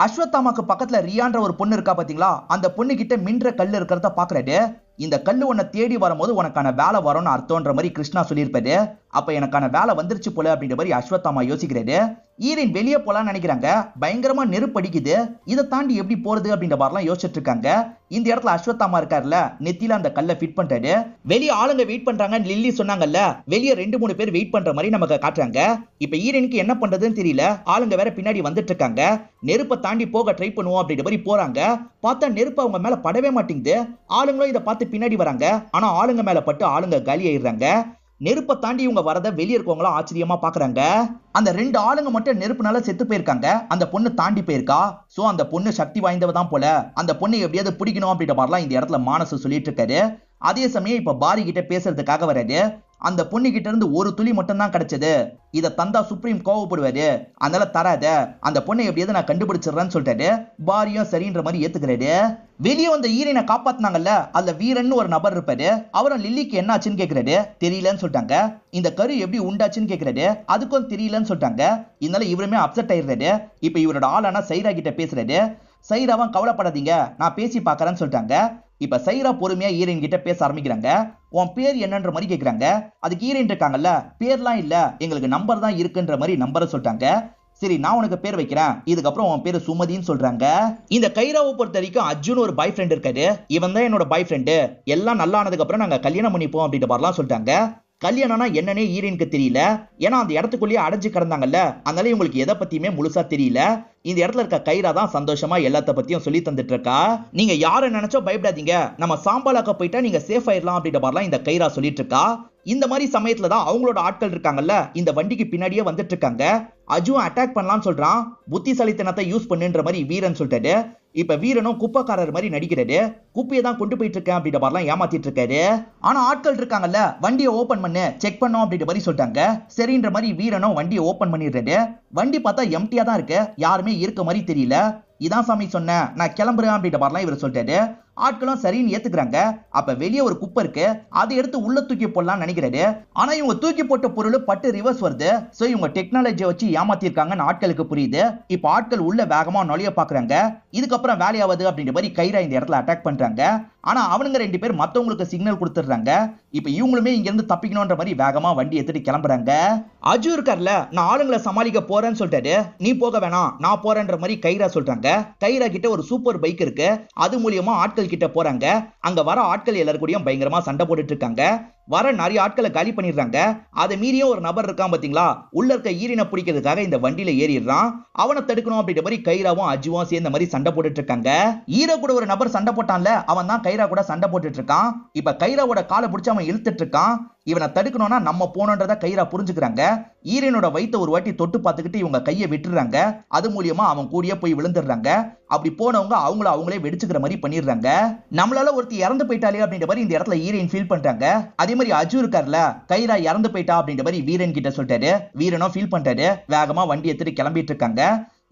அஸ்வத்தாமாக்கு பக்கத்துல ரியான்ற ஒரு பொண்ணு இருக்கா பாத்தீங்களா அந்த பொண்ணு கிட்ட மின்ற கல் இருக்கிறத பாக்குறாரு இந்த கல் உன்னை தேடி வரும்போது உனக்கான வேலை வரும்னு அர்த்தம்ன்ற மாதிரி கிருஷ்ணா சொல்லியிருப்பாரு அப்ப எனக்கான வேலை வந்துருச்சு போல அப்படின்ற மாதிரி அஸ்வத்தாமா யோசிக்கிறாரு ஈரின் வெளியே போலான்னு நினைக்கிறாங்க பயங்கரமா நெருப்படிக்குது இதை தாண்டி எப்படி போறது அப்படின்ற மாதிரிலாம் யோசிச்சுட்டு இருக்காங்க இந்த இடத்துல அஸ்வத்தாமா இருக்காருல்ல நெத்தில அந்த கல்லை ஃபிட் பண்றாரு வெளியே ஆளுங்க வெயிட் பண்றாங்க லில்லி சொன்னாங்கல்ல வெளியே ரெண்டு மூணு பேர் வெயிட் பண்ற மாதிரி நமக்கு காட்டுறாங்க இப்ப ஈரனுக்கு என்ன பண்றதுன்னு தெரியல ஆளுங்க வேற பின்னாடி வந்துட்டு இருக்காங்க நெருப்பை தாண்டி போக ட்ரை பண்ணுவோம் அப்படின்ற மாதிரி போறாங்க பார்த்தா நெருப்பு அவங்க மேல படவே மாட்டேங்குது ஆளுங்களும் இதை பார்த்து பின்னாடி வராங்க ஆனா ஆளுங்க மேல பட்டு ஆளுங்க காலி ஆயிடுறாங்க நெருப்பை தாண்டி இவங்க வரத வெளியே இருக்கவங்களா ஆச்சரியமா பாக்குறாங்க அந்த ரெண்டு ஆளுங்க மட்டும் நெருப்புனால செத்து போயிருக்காங்க அந்த பொண்ணு தாண்டி போயிருக்கா சோ அந்த பொண்ணு சக்தி வாய்ந்தவ தான் போல அந்த பொண்ணு எப்படியாவது பிடிக்கணும் அப்படின்ற மாதிரிலாம் இந்த இடத்துல மானசு சொல்லிட்டு இருக்காரு அதே சமயம் இப்ப பாரி கிட்ட பேசுறதுக்காக வராது அந்த கிட்ட இருந்து ஒரு துளி மட்டும் தான் கிடைச்சது இதை தந்தா சுப்ரீம் கோவப்படுவாரு அதனால தராத அந்த பொண்ணை எப்படியாவது நான் கண்டுபிடிச்சிடுறேன்னு சொல்லிட்டாரு பாரியும் சரின்ற மாதிரி ஏத்துக்கிறாரு வெளியே வந்த ஈரனை காப்பாத்தினாங்கல்ல அதுல வீரன் ஒரு நபர் இருப்பாரு அவரும் லில்லிக்கு என்ன கேக்குறாரு தெரியலன்னு சொல்லிட்டாங்க இந்த கரு எப்படி உண்டாச்சுன்னு கேக்குறாரு அதுக்கும் தெரியலன்னு சொல்லிட்டாங்க இதனால இவருமே அப்செட் ஆயிடுறாரு இப்ப இவரோட ஆளானா சைரா கிட்ட பேசுறாரு சைராவும் கவலைப்படாதீங்க நான் பேசி பாக்குறேன்னு சொல்லிட்டாங்க இப்ப சைரா பொறுமையா ஈரன் கிட்ட பேச ஆரம்பிக்கிறாங்க உன் பேர் என்னன்ற மாதிரி கேக்குறாங்க அதுக்கு ஈரன் இருக்காங்கல்ல பேர்லாம் இல்ல எங்களுக்கு நம்பர் தான் இருக்குன்ற மாதிரி நம்பரை சொல்லிட்டாங்க சரி நான் உனக்கு பேர் வைக்கிறேன் இதுக்கப்புறம் உன் பேரு சுமதின்னு சொல்றாங்க இந்த கைராவை பொறுத்த வரைக்கும் அர்ஜுன் ஒரு பாய் ஃப்ரெண்ட் இருக்காரு இவன் தான் என்னோட பாய் ஃப்ரெண்டு எல்லாம் நல்லா ஆனதுக்கு அப்புறம் நாங்க கல்யாணம் பண்ணிப்போம் அப்படின்ட்டு பாரலாம் சொல்லிட்டாங்க கல்யாணம்னா என்னன்னே ஈரனுக்கு தெரியல ஏன்னா அந்த இடத்துக்குள்ளேயே அடைஞ்சு கிடந்தாங்கல்ல அதனால இவங்களுக்கு எதை பத்தியுமே முழுசா தெரியல இந்த இடத்துல இருக்க கைரா தான் சந்தோஷமா எல்லாத்த பத்தியும் சொல்லி தந்துட்டு இருக்கா நீங்க யாரை நினைச்சோ பயப்படாதீங்க நம்ம சாம்பலாக்க போயிட்டா நீங்க சேஃப் ஆயிடலாம் அப்படின்ற மாதிரிலாம் இந்த கைரா சொல்லிட்டு இருக்கா இந்த மாதிரி சமயத்துல தான் அவங்களோட ஆட்கள் இருக்காங்கல்ல இந்த வண்டிக்கு பின்னாடியே வந்துட்டு இருக்காங்க அஜுவும் அட்டாக் பண்ணலாம்னு சொல்றான் புத்திசாலித்தனத்தை யூஸ் பண்ணுன்ற மாதிரி வீரன் சொல்லிட்டு இப்ப வீரனும் குப்பைக்காரர் மாதிரி நடிக்கிறாரு குப்பையை தான் கொண்டு போயிட்டு இருக்கேன் அப்படின்ற மாதிரிலாம் ஏமாத்திட்டு இருக்காரு ஆனா ஆட்கள் இருக்காங்கல்ல வண்டியை ஓபன் பண்ணு செக் பண்ணோம் அப்படின்ற மாதிரி சொல்லிட்டாங்க சரின்ற மாதிரி வீரனும் வண்டியை ஓபன் பண்ணிடுறாரு வண்டி பார்த்தா எம்டியா தான் இருக்கு யாருமே இருக்க மாதிரி தெரியல இதான் சாமி சொன்னேன் நான் கிளம்புறேன் அப்படின்ட்டு பாரலாம் இவர் சொல்லிட்டாரு ஆட்களும் சரின்னு ஏத்துக்கிறாங்க அப்ப வெளியே ஒரு குப்பை இருக்கு அதை எடுத்து உள்ள தூக்கி போடலாம் நினைக்கிறாரு ஆனா இவங்க தூக்கி போட்ட பொருள் பட்டு ரிவர்ஸ் வருது சோ இவங்க டெக்னாலஜியை வச்சு ஏமாத்திருக்காங்கன்னு ஆட்களுக்கு புரியுது இப்ப ஆட்கள் உள்ள வேகமா நுழைய பாக்குறாங்க இதுக்கப்புறம் வேலையாவது அப்படின்ற மாதிரி கைரா இந்த இடத்துல அட்டாக் பண்றாங்க ஆனால் அவனுங்க ரெண்டு பேர் மற்றவங்களுக்கு சிக்னல் கொடுத்துட்றாங்க இப்போ இவங்களுமே இங்கேருந்து தப்பிக்கணுன்ற மாதிரி வேகமாக வண்டி எடுத்துட்டு கிளம்புறாங்க அஜு இருக்கார்ல நான் ஆளுங்களை சமாளிக்க போறேன்னு சொல்லிட்டாரு நீ போக வேணாம் நான் போறேன்ற மாதிரி கைரா சொல்றாங்க கைரா கிட்ட ஒரு சூப்பர் பைக் இருக்கு அது மூலியமா ஆட்கள் கிட்ட போறாங்க அங்க வர ஆட்கள் எல்லாருக்கூடிய பயங்கரமா சண்டை போட்டுட்டு இருக்காங்க வர நிறைய ஆட்களை காலி பண்ணிடுறாங்க அதை மீறியும் ஒரு நபர் இருக்கான் பார்த்தீங்களா உள்ள இருக்க ஈரினை பிடிக்கிறதுக்காக இந்த வண்டியில ஏறிடுறான் அவனை தடுக்கணும் அப்படின்ற மாதிரி கைராவும் அஜுவும் சேர்ந்த மாதிரி சண்டை போட்டுட்டு இருக்காங்க ஈரோ கூட ஒரு நபர் சண்டை போட்டான்ல அவன் தான் கைரா கூட சண்டை போட்டுட்டு இருக்கான் இப்ப கைராவோட காலை பிடிச்சு அவன் இழுத்துட்டு இருக்கான் இவனை தடுக்கணும்னா நம்ம போனோன்றதை கைரா புரிஞ்சுக்கிறாங்க ஈரனோட வயித்த ஒரு வாட்டி தொட்டு பார்த்துக்கிட்டு இவங்க கையை விட்டுறாங்க அது மூலியமா அவன் கூடிய போய் விழுந்துடுறாங்க அப்படி போனவங்க அவங்கள அவங்களே வெடிச்சுக்கிற மாதிரி பண்ணிடுறாங்க நம்மளால ஒருத்தி இறந்து போயிட்டாலே அப்படின்ற மாதிரி இந்த இடத்துல ஈரன் ஃபீல் பண்றாங்க அதே மாதிரி அஜு இருக்காருல கைரா இறந்து போயிட்டா அப்படின்ற மாதிரி வீரன் கிட்ட சொல்லிட்டாரு வீரனும் ஃபீல் பண்றாரு வேகமா வண்டி எடுத்துட்டு கிளம்பிட்டு இருக்காங்க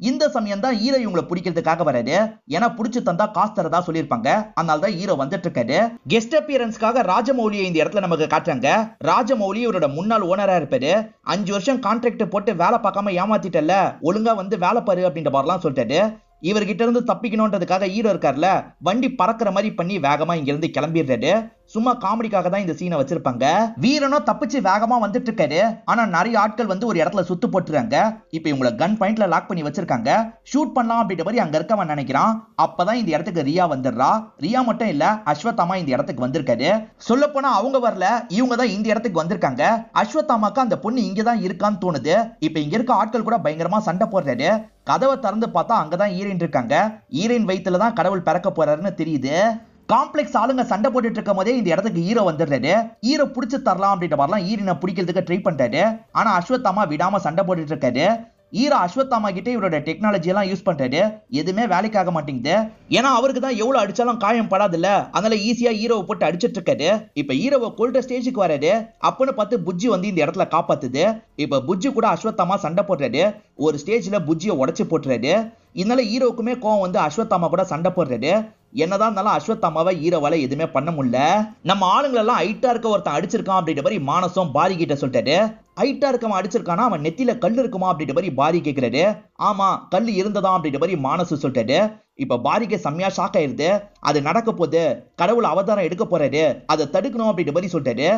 இந்த சமயம் தான் ஹீரோ இவங்களை பிடிக்கிறதுக்காக வராரு ஏன்னா பிடிச்சி தந்தா காசு தரதா சொல்லியிருப்பாங்க அதனால தான் ஹீரோ வந்துட்டு இருக்காரு கெஸ்ட் அப்பியரன்ஸ்க்காக ராஜமௌலியை இந்த இடத்துல நமக்கு காட்டுறாங்க ராஜமௌலி இவரோட முன்னாள் ஓனரா இருப்பாரு அஞ்சு வருஷம் கான்ட்ராக்ட் போட்டு வேலை பார்க்காம ஏமாத்திட்டல ஒழுங்கா வந்து வேலை பாரு அப்படின்ற மாதிரிலாம் சொல்லிட்டாரு இவர்கிட்ட இருந்து தப்பிக்கணுன்றதுக்காக ஹீரோ இருக்கார்ல வண்டி பறக்கிற மாதிரி பண்ணி வேகமா இங்கிருந்து கிளம்பிடுறாரு சும்மா காமெடிக்காக தான் இந்த சீனை வச்சிருப்பாங்க வீரனும் தப்பிச்சு வேகமா வந்துட்டு இருக்காரு ஆனா நிறைய ஆட்கள் வந்து ஒரு இடத்துல சுத்து போட்டுறாங்க இப்ப இவங்கள கன் பாயிண்ட்ல லாக் பண்ணி வச்சிருக்காங்க ஷூட் பண்ணலாம் அப்படின்ற மாதிரி அங்க இருக்கவன் நினைக்கிறான் அப்பதான் இந்த இடத்துக்கு ரியா வந்துடுறா ரியா மட்டும் இல்ல அஸ்வத்தாமா இந்த இடத்துக்கு வந்திருக்காரு சொல்ல போனா அவங்க வரல இவங்க தான் இந்த இடத்துக்கு வந்திருக்காங்க அஸ்வத்தாமாக்கு அந்த பொண்ணு இங்கதான் தான் இருக்கான்னு தோணுது இப்ப இங்க இருக்க ஆட்கள் கூட பயங்கரமா சண்டை போடுறாரு கதவை திறந்து பார்த்தா அங்கதான் தான் இருக்காங்க ஈரேன் வயிற்றுல தான் கடவுள் பிறக்க போறாருன்னு தெரியுது காம்ப்ளெக்ஸ் ஆளுங்க சண்டை போட்டுட்டு இருக்கும் போதே இந்த இடத்துக்கு ஈரோ வந்துடுறாரு ஈரோ பிடிச்சி தரலாம் அப்படின்ற மாதிரிலாம் ஈரினை பிடிக்கிறதுக்கு ட்ரை பண்றாரு ஆனா அஸ்வத் அம்மா விடாம சண்டை போட்டுட்டு இருக்காரு ஈரா அஸ்வத்தாமா கிட்டே இவரோட டெக்னாலஜி எல்லாம் யூஸ் பண்றாரு எதுவுமே வேலைக்கு ஆக மாட்டேங்குது ஏன்னா அவருக்கு தான் எவ்வளவு அடிச்சாலும் காயம் இல்ல அதனால ஈஸியா ஹீரோவை போட்டு அடிச்சிட்டு இருக்காரு இப்ப ஹீரோவை கொல்ற ஸ்டேஜுக்கு வராரு அப்பன்னு பார்த்து புஜ்ஜி வந்து இந்த இடத்துல காப்பாத்துது இப்ப புஜ்ஜி கூட அஸ்வத்தாமா சண்டை போடுறாரு ஒரு ஸ்டேஜ்ல புஜ்ஜியை உடச்சு போட்டுறாரு இதனால ஹீரோக்குமே கோவம் வந்து அஸ்வத்தாமா கூட சண்டை போடுறாரு என்னதான் இருந்தாலும் அஸ்வத்தாமாவை ஈரவால எதுவுமே பண்ண முடியல நம்ம ஆளுங்களெல்லாம் ஹைட்டா இருக்க ஒருத்தன் அடிச்சிருக்கான் அப்படின்ற மாதிரி மானசம் பாரி கிட்ட சொல்லிட்டாரு ஹைட்டா இருக்கவன் அடிச்சிருக்கானா அவன் நெத்தியில கல் இருக்குமா அப்படின்ற மாதிரி பாரி கேட்கிறாரு ஆமா கல் இருந்ததா அப்படின்ற மாதிரி மானசு சொல்லிட்டாரு இப்ப பாரிக்கு செம்மையா ஷாக் ஆயிருது அது நடக்க போகுது கடவுள் அவதாரம் எடுக்க போறாரு அதை தடுக்கணும் அப்படின்ற மாதிரி சொல்லிட்டாரு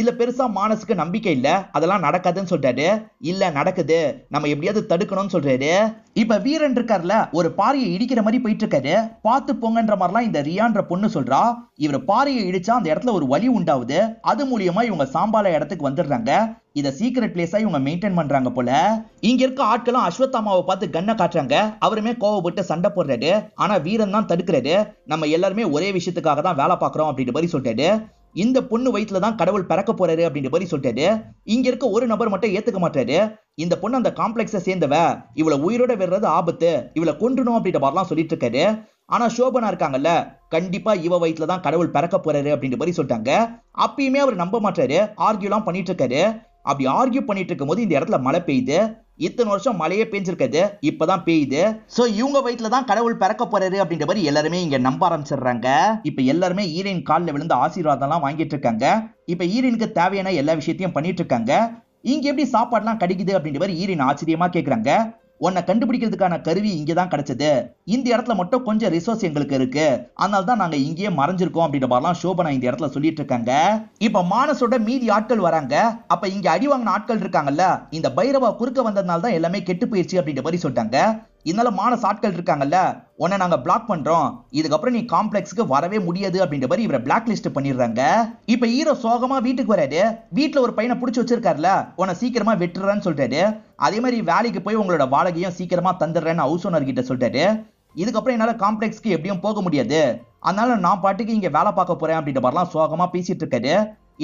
இல்ல பெருசா மானஸுக்கு நம்பிக்கை இல்ல அதெல்லாம் நடக்காதுன்னு சொல்றாரு இல்ல நடக்குது நம்ம எப்படியாவது தடுக்கணும்னு சொல்றாரு இப்ப வீரன் இருக்கார்ல ஒரு பாரியை இடிக்கிற மாதிரி போயிட்டு இருக்காரு பார்த்து போங்கன்ற மாதிரிலாம் இந்த ரியான்ற பொண்ணு சொல்றா இவர் பாறையை இடிச்சா அந்த இடத்துல ஒரு வலி உண்டாவுது அது மூலியமா இவங்க சாம்பால இடத்துக்கு வந்துடுறாங்க இதை சீக்ரெட் பிளேஸா இவங்க மெயின்டைன் பண்றாங்க போல இங்க இருக்க ஆட்களும் அஸ்வத்தாமாவை பார்த்து கண்ணை காட்டுறாங்க அவருமே கோவப்பட்டு சண்டை போடுறாரு ஆனா வீரன் தான் தடுக்கிறாரு நம்ம எல்லாருமே ஒரே விஷயத்துக்காக தான் வேலை பார்க்குறோம் அப்படின்ற மாதிரி சொல்றாரு இந்த பொண்ணு வயிற்றுல தான் கடவுள் பிறக்க போறாரு அப்படின்ற மாதிரி சொல்லிட்டாரு இங்க இருக்க ஒரு நபர் மட்டும் ஏத்துக்க மாட்டாரு இந்த பொண்ணு அந்த காம்ப்ளெக்ஸை சேர்ந்தவ இவளை உயிரோட விடுறது ஆபத்து இவளை கொண்டுணும் அப்படின்ற மாதிரிலாம் சொல்லிட்டு இருக்காரு ஆனா சோபனா இருக்காங்கல்ல கண்டிப்பா இவ வயிற்றுல தான் கடவுள் பிறக்க போறாரு அப்படின்ற மாதிரி சொல்லிட்டாங்க அப்பயுமே அவர் நம்ப மாட்டாரு ஆர்கியூலாம் பண்ணிட்டு இருக்காரு அப்படி ஆர்கியூ பண்ணிட்டு இருக்கும் போது இந்த இடத்துல மழை பெய்யுது இத்தனை வருஷம் மழையே பெஞ்சிருக்காது இப்பதான் பெய்யுது சோ இவங்க வயிற்றுல தான் கடவுள் பிறக்க போறாரு அப்படின்ற மாதிரி எல்லாருமே இங்க நம்ப ஆரம்பிச்சிடுறாங்க இப்ப எல்லாருமே ஈரின் காலில் விழுந்து ஆசீர்வாதம் எல்லாம் வாங்கிட்டு இருக்காங்க இப்ப ஈரினுக்கு தேவையான எல்லா விஷயத்தையும் பண்ணிட்டு இருக்காங்க இங்க எப்படி சாப்பாடுலாம் கிடைக்குது அப்படின்ற மாதிரி ஈரின் ஆச்சரியமா கேக்குறாங்க உன்னை கண்டுபிடிக்கிறதுக்கான கருவி இங்கே தான் கிடைச்சது இந்த இடத்துல மட்டும் கொஞ்சம் ரிசோர்ஸ் எங்களுக்கு இருக்கு அதனால தான் நாங்க இங்கேயே மறைஞ்சிருக்கோம் அப்படின்ற மாதிரிலாம் சோபனா இந்த இடத்துல சொல்லிட்டு இருக்காங்க இப்ப மானசோட மீதி ஆட்கள் வராங்க அப்ப இங்க அடி வாங்கின ஆட்கள் இருக்காங்கல்ல இந்த பைரவா குறுக்க வந்ததுனால தான் எல்லாமே கெட்டு போயிடுச்சு அப்படின்ற மாதிரி சொல்லிட்டாங்க மான சாட்கள் இருக்காங்கல்ல உன்னை நாங்க பிளாக் பண்றோம் இதுக்கப்புறம் நீ காம்ப்ளெக்ஸ்க்கு வரவே முடியாது அப்படின்ற மாதிரி இவரை பிளாக் லிஸ்ட் பண்ணிடுறாங்க இப்ப ஹீரோ சோகமா வீட்டுக்கு வராது வீட்டுல ஒரு பையனை பிடிச்சி வச்சிருக்காருல உன்னை சீக்கிரமா வெட்டுறான்னு சொல்றாரு அதே மாதிரி வேலைக்கு போய் உங்களோட வாடகையும் சீக்கிரமா தந்துடுறேன்னு ஹவுஸ் ஓனர் கிட்ட சொல்றாரு இதுக்கப்புறம் என்னால் காம்ப்ளெக்ஸ்க்கு எப்படியும் போக முடியாது அதனால நான் பாட்டுக்கு இங்கே வேலை பார்க்க போறேன் அப்படின்ற மாதிரிலாம் சோகமாக பேசிட்டு இருக்காரு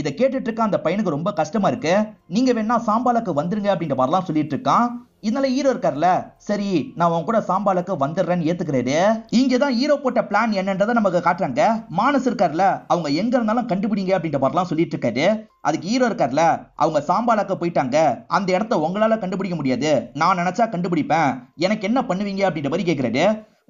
இதை கேட்டுட்டு இருக்க அந்த பையனுக்கு ரொம்ப கஷ்டமா இருக்கு நீங்க வேணா சாம்பாலுக்கு வந்துருங்க அப்படின்ற மாதிரிலாம் சொல்லிட்டு இருக்கான் இதனால ஹீரோ இருக்கார்ல சரி நான் உன் கூட சாம்பாலுக்கு வந்துடுறேன்னு ஏத்துக்கிறாரு இங்க தான் ஹீரோ போட்ட பிளான் என்னன்றதை நமக்கு காட்டுறாங்க மானஸ் இருக்கார்ல அவங்க எங்க இருந்தாலும் கண்டுபிடிங்க அப்படின்ற மாதிரிலாம் சொல்லிட்டு இருக்காரு அதுக்கு ஹீரோ இருக்கார்ல அவங்க சாம்பாலாக்க போயிட்டாங்க அந்த இடத்த உங்களால கண்டுபிடிக்க முடியாது நான் நினைச்சா கண்டுபிடிப்பேன் எனக்கு என்ன பண்ணுவீங்க அப்படின்ற மாதிரி கேட்கிறாரு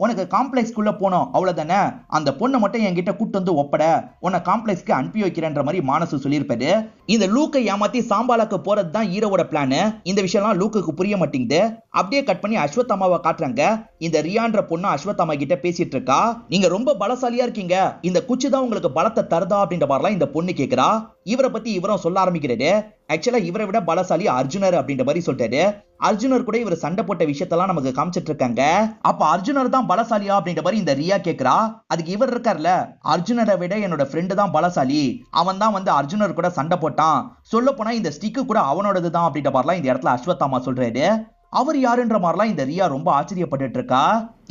உனக்கு காம்ப்ளெக்ஸ்க்குள்ளே போனோம் அவ்வளோதானே அந்த பொண்ணை மட்டும் என்கிட்ட கூட்டு வந்து ஒப்பட உன்னை காம்ப்ளெக்ஸ்க்கு அனுப்பி வைக்கிறேன்ற மாதிரி மானசு சொல்லியிருப்பாரு இந்த லூக்கை ஏமாத்தி சாம்பாலாக்கு போறது தான் ஹீரோவோட பிளான் இந்த விஷயம்லாம் லூக்குக்கு புரிய மாட்டேங்குது அப்படியே கட் பண்ணி அஸ்வத்தாமாவை காட்டுறாங்க இந்த ரியான்ற பொண்ணு அஸ்வத்தாமா கிட்ட பேசிட்டு இருக்கா நீங்க ரொம்ப பலசாலியா இருக்கீங்க இந்த குச்சி தான் உங்களுக்கு பலத்தை தருதா அப்படின்ற மாதிரிலாம் இந்த பொண்ணு கேக்குறா இவரை பத்தி இவரும் சொல்ல ஆரம்பிக்கிறது ஆக்சுவலா இவரை விட பலசாலி அர்ஜுனர் அப்படின்ற மாதிரி சொல்லிட்டாரு அர்ஜுனர் கூட இவர் சண்டை போட்ட விஷயத்தெல்லாம் நமக்கு காமிச்சிட்டு இருக்காங்க அப்ப அர்ஜுனர் தான் பலசாலியா அப்படின்ற மாதிரி இந்த ரியா கேக்குறா அதுக்கு இவர் இருக்கார்ல அர்ஜுனரை விட என்னோட ஃப்ரெண்டு தான் பலசாலி அவன் தான் வந்து அர்ஜுனர் கூட சண்டை போட்டான் சொல்ல போனா இந்த ஸ்டிக்கு கூட அவனோடது தான் அப்படின்ற மாதிரிலாம் இந்த இடத்துல அஸ்வத்தாமா சொல்றாரு அவர் யாருன்ற மாதிரிலாம் இந்த ரியா ரொம்ப ஆச்சரியப்பட்டுட்டு இருக்கா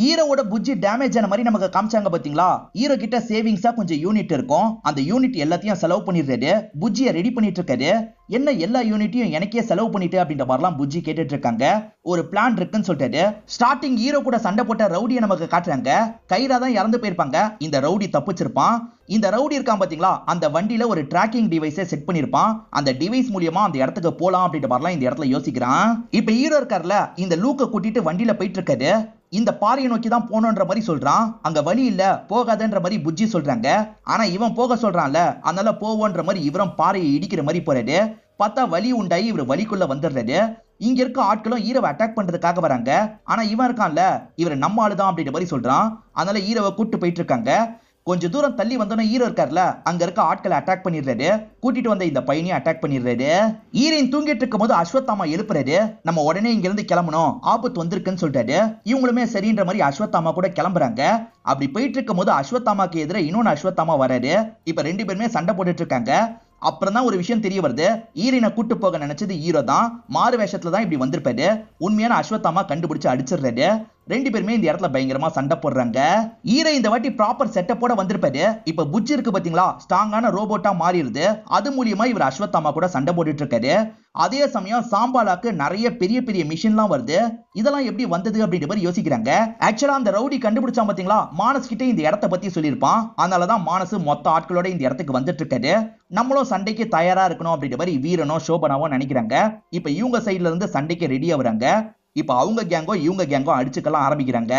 ஹீரோவோட புஜ்ஜி டேமேஜ் ஆன மாதிரி நமக்கு காமிச்சாங்க பாத்தீங்களா ஹீரோ கிட்ட சேவிங்ஸா கொஞ்சம் யூனிட் இருக்கும் அந்த யூனிட் எல்லாத்தையும் செலவு பண்ணிடுறது புஜ்ஜியை ரெடி பண்ணிட்டு இருக்காரு என்ன எல்லா யூனிட்டையும் எனக்கே செலவு பண்ணிட்டு அப்படின்ற மாதிரிலாம் புஜ்ஜி கேட்டுட்டு இருக்காங்க ஒரு பிளான் இருக்குன்னு சொல்லிட்டு ஸ்டார்டிங் ஹீரோ கூட சண்டை போட்ட ரவுடியை நமக்கு காட்டுறாங்க கைரா தான் இறந்து போயிருப்பாங்க இந்த ரவுடி தப்பிச்சிருப்பான் இந்த ரவுடி இருக்கான் பாத்தீங்களா அந்த வண்டியில ஒரு டிராக்கிங் டிவைஸை செட் பண்ணிருப்பான் அந்த டிவைஸ் மூலியமா அந்த இடத்துக்கு போலாம் அப்படின்ற மாதிரிலாம் இந்த இடத்துல யோசிக்கிறான் இப்ப ஹீரோ இருக்கார்ல இந்த லூக்க கூட்டிட்டு வண்டியில போயிட்டு இருக்காரு இந்த பாறையை நோக்கி தான் போகணுன்ற மாதிரி சொல்றான் அங்க வழி இல்ல போகாதன்ற மாதிரி புஜ்ஜி சொல்றாங்க ஆனா இவன் போக சொல்றான்ல அதனால போவோன்ற மாதிரி இவரும் பாறையை இடிக்கிற மாதிரி போறாரு பார்த்தா வலி உண்டாயி இவர் வழிக்குள்ள வந்துடுறாரு இங்க இருக்க ஆட்களும் ஈரவை அட்டாக் பண்றதுக்காக வராங்க ஆனா இவன் இருக்கான்ல இவர் நம்ம ஆளுதான் அப்படின்ற மாதிரி சொல்றான் அதனால ஈரவை கூப்பிட்டு போயிட்டு இருக்காங்க கொஞ்ச தூரம் தள்ளி வந்தோன்னே ஹீரோ இருக்கார்ல அங்க இருக்க ஆட்களை அட்டாக் பண்ணிடுறாரு கூட்டிட்டு வந்த இந்த பையனையும் அட்டாக் பண்ணிடுறாரு ஹீரோயின் தூங்கிட்டு இருக்கும் போது அஸ்வத்தாமா எழுப்புறாரு நம்ம உடனே இங்க இருந்து கிளம்பணும் ஆபத்து வந்திருக்குன்னு சொல்லிட்டாரு இவங்களுமே சரின்ற மாதிரி அஸ்வத்தாமா கூட கிளம்புறாங்க அப்படி போயிட்டு இருக்கும் போது அஸ்வத்தாமாக்கு எதிர இன்னொன்னு அஸ்வத்தாமா வராரு இப்ப ரெண்டு பேருமே சண்டை போட்டுட்டு இருக்காங்க அப்புறம் தான் ஒரு விஷயம் தெரிய வருது ஈரினை கூட்டு போக நினைச்சது ஹீரோ தான் மாறு வேஷத்துல தான் இப்படி வந்திருப்பாரு உண்மையான அஸ்வத்தாமா கண்டுபிடிச்சு அடிச்சிடுறாரு ரெண்டு பேருமே இந்த இடத்துல பயங்கரமா சண்டை போடுறாங்க ஈரை இந்த வாட்டி ப்ராப்பர் செட்டப்போட வந்திருப்பாரு இப்ப புஜ் இருக்கு பாத்தீங்களா ஸ்ட்ராங்கான ரோபோட்டா மாறிடுது அது மூலியமா இவர் அஸ்வத்தாமா கூட சண்டை போட்டுட்டு இருக்காரு அதே சமயம் சாம்பாலாக்கு நிறைய பெரிய பெரிய மிஷின்லாம் வருது இதெல்லாம் எப்படி வந்தது அப்படின்ற மாதிரி யோசிக்கிறாங்க ஆக்சுவலா அந்த ரவுடி கண்டுபிடிச்சா பாத்தீங்களா மானஸ் கிட்டே இந்த இடத்த பத்தி சொல்லியிருப்பான் அதனாலதான் மானசு மொத்த ஆட்களோட இந்த இடத்துக்கு வந்துட்டு இருக்காரு நம்மளும் சண்டைக்கு தயாரா இருக்கணும் அப்படின்ற மாதிரி வீரனோ ஷோபனாவோ நினைக்கிறாங்க இப்ப இவங்க சைட்ல இருந்து சண்டைக்கு ரெடி ஆகுறாங்க இப்போ அவங்க கேங்கோ இவங்க கேங்கோ அடிச்சுக்கலாம் ஆரம்பிக்கிறாங்க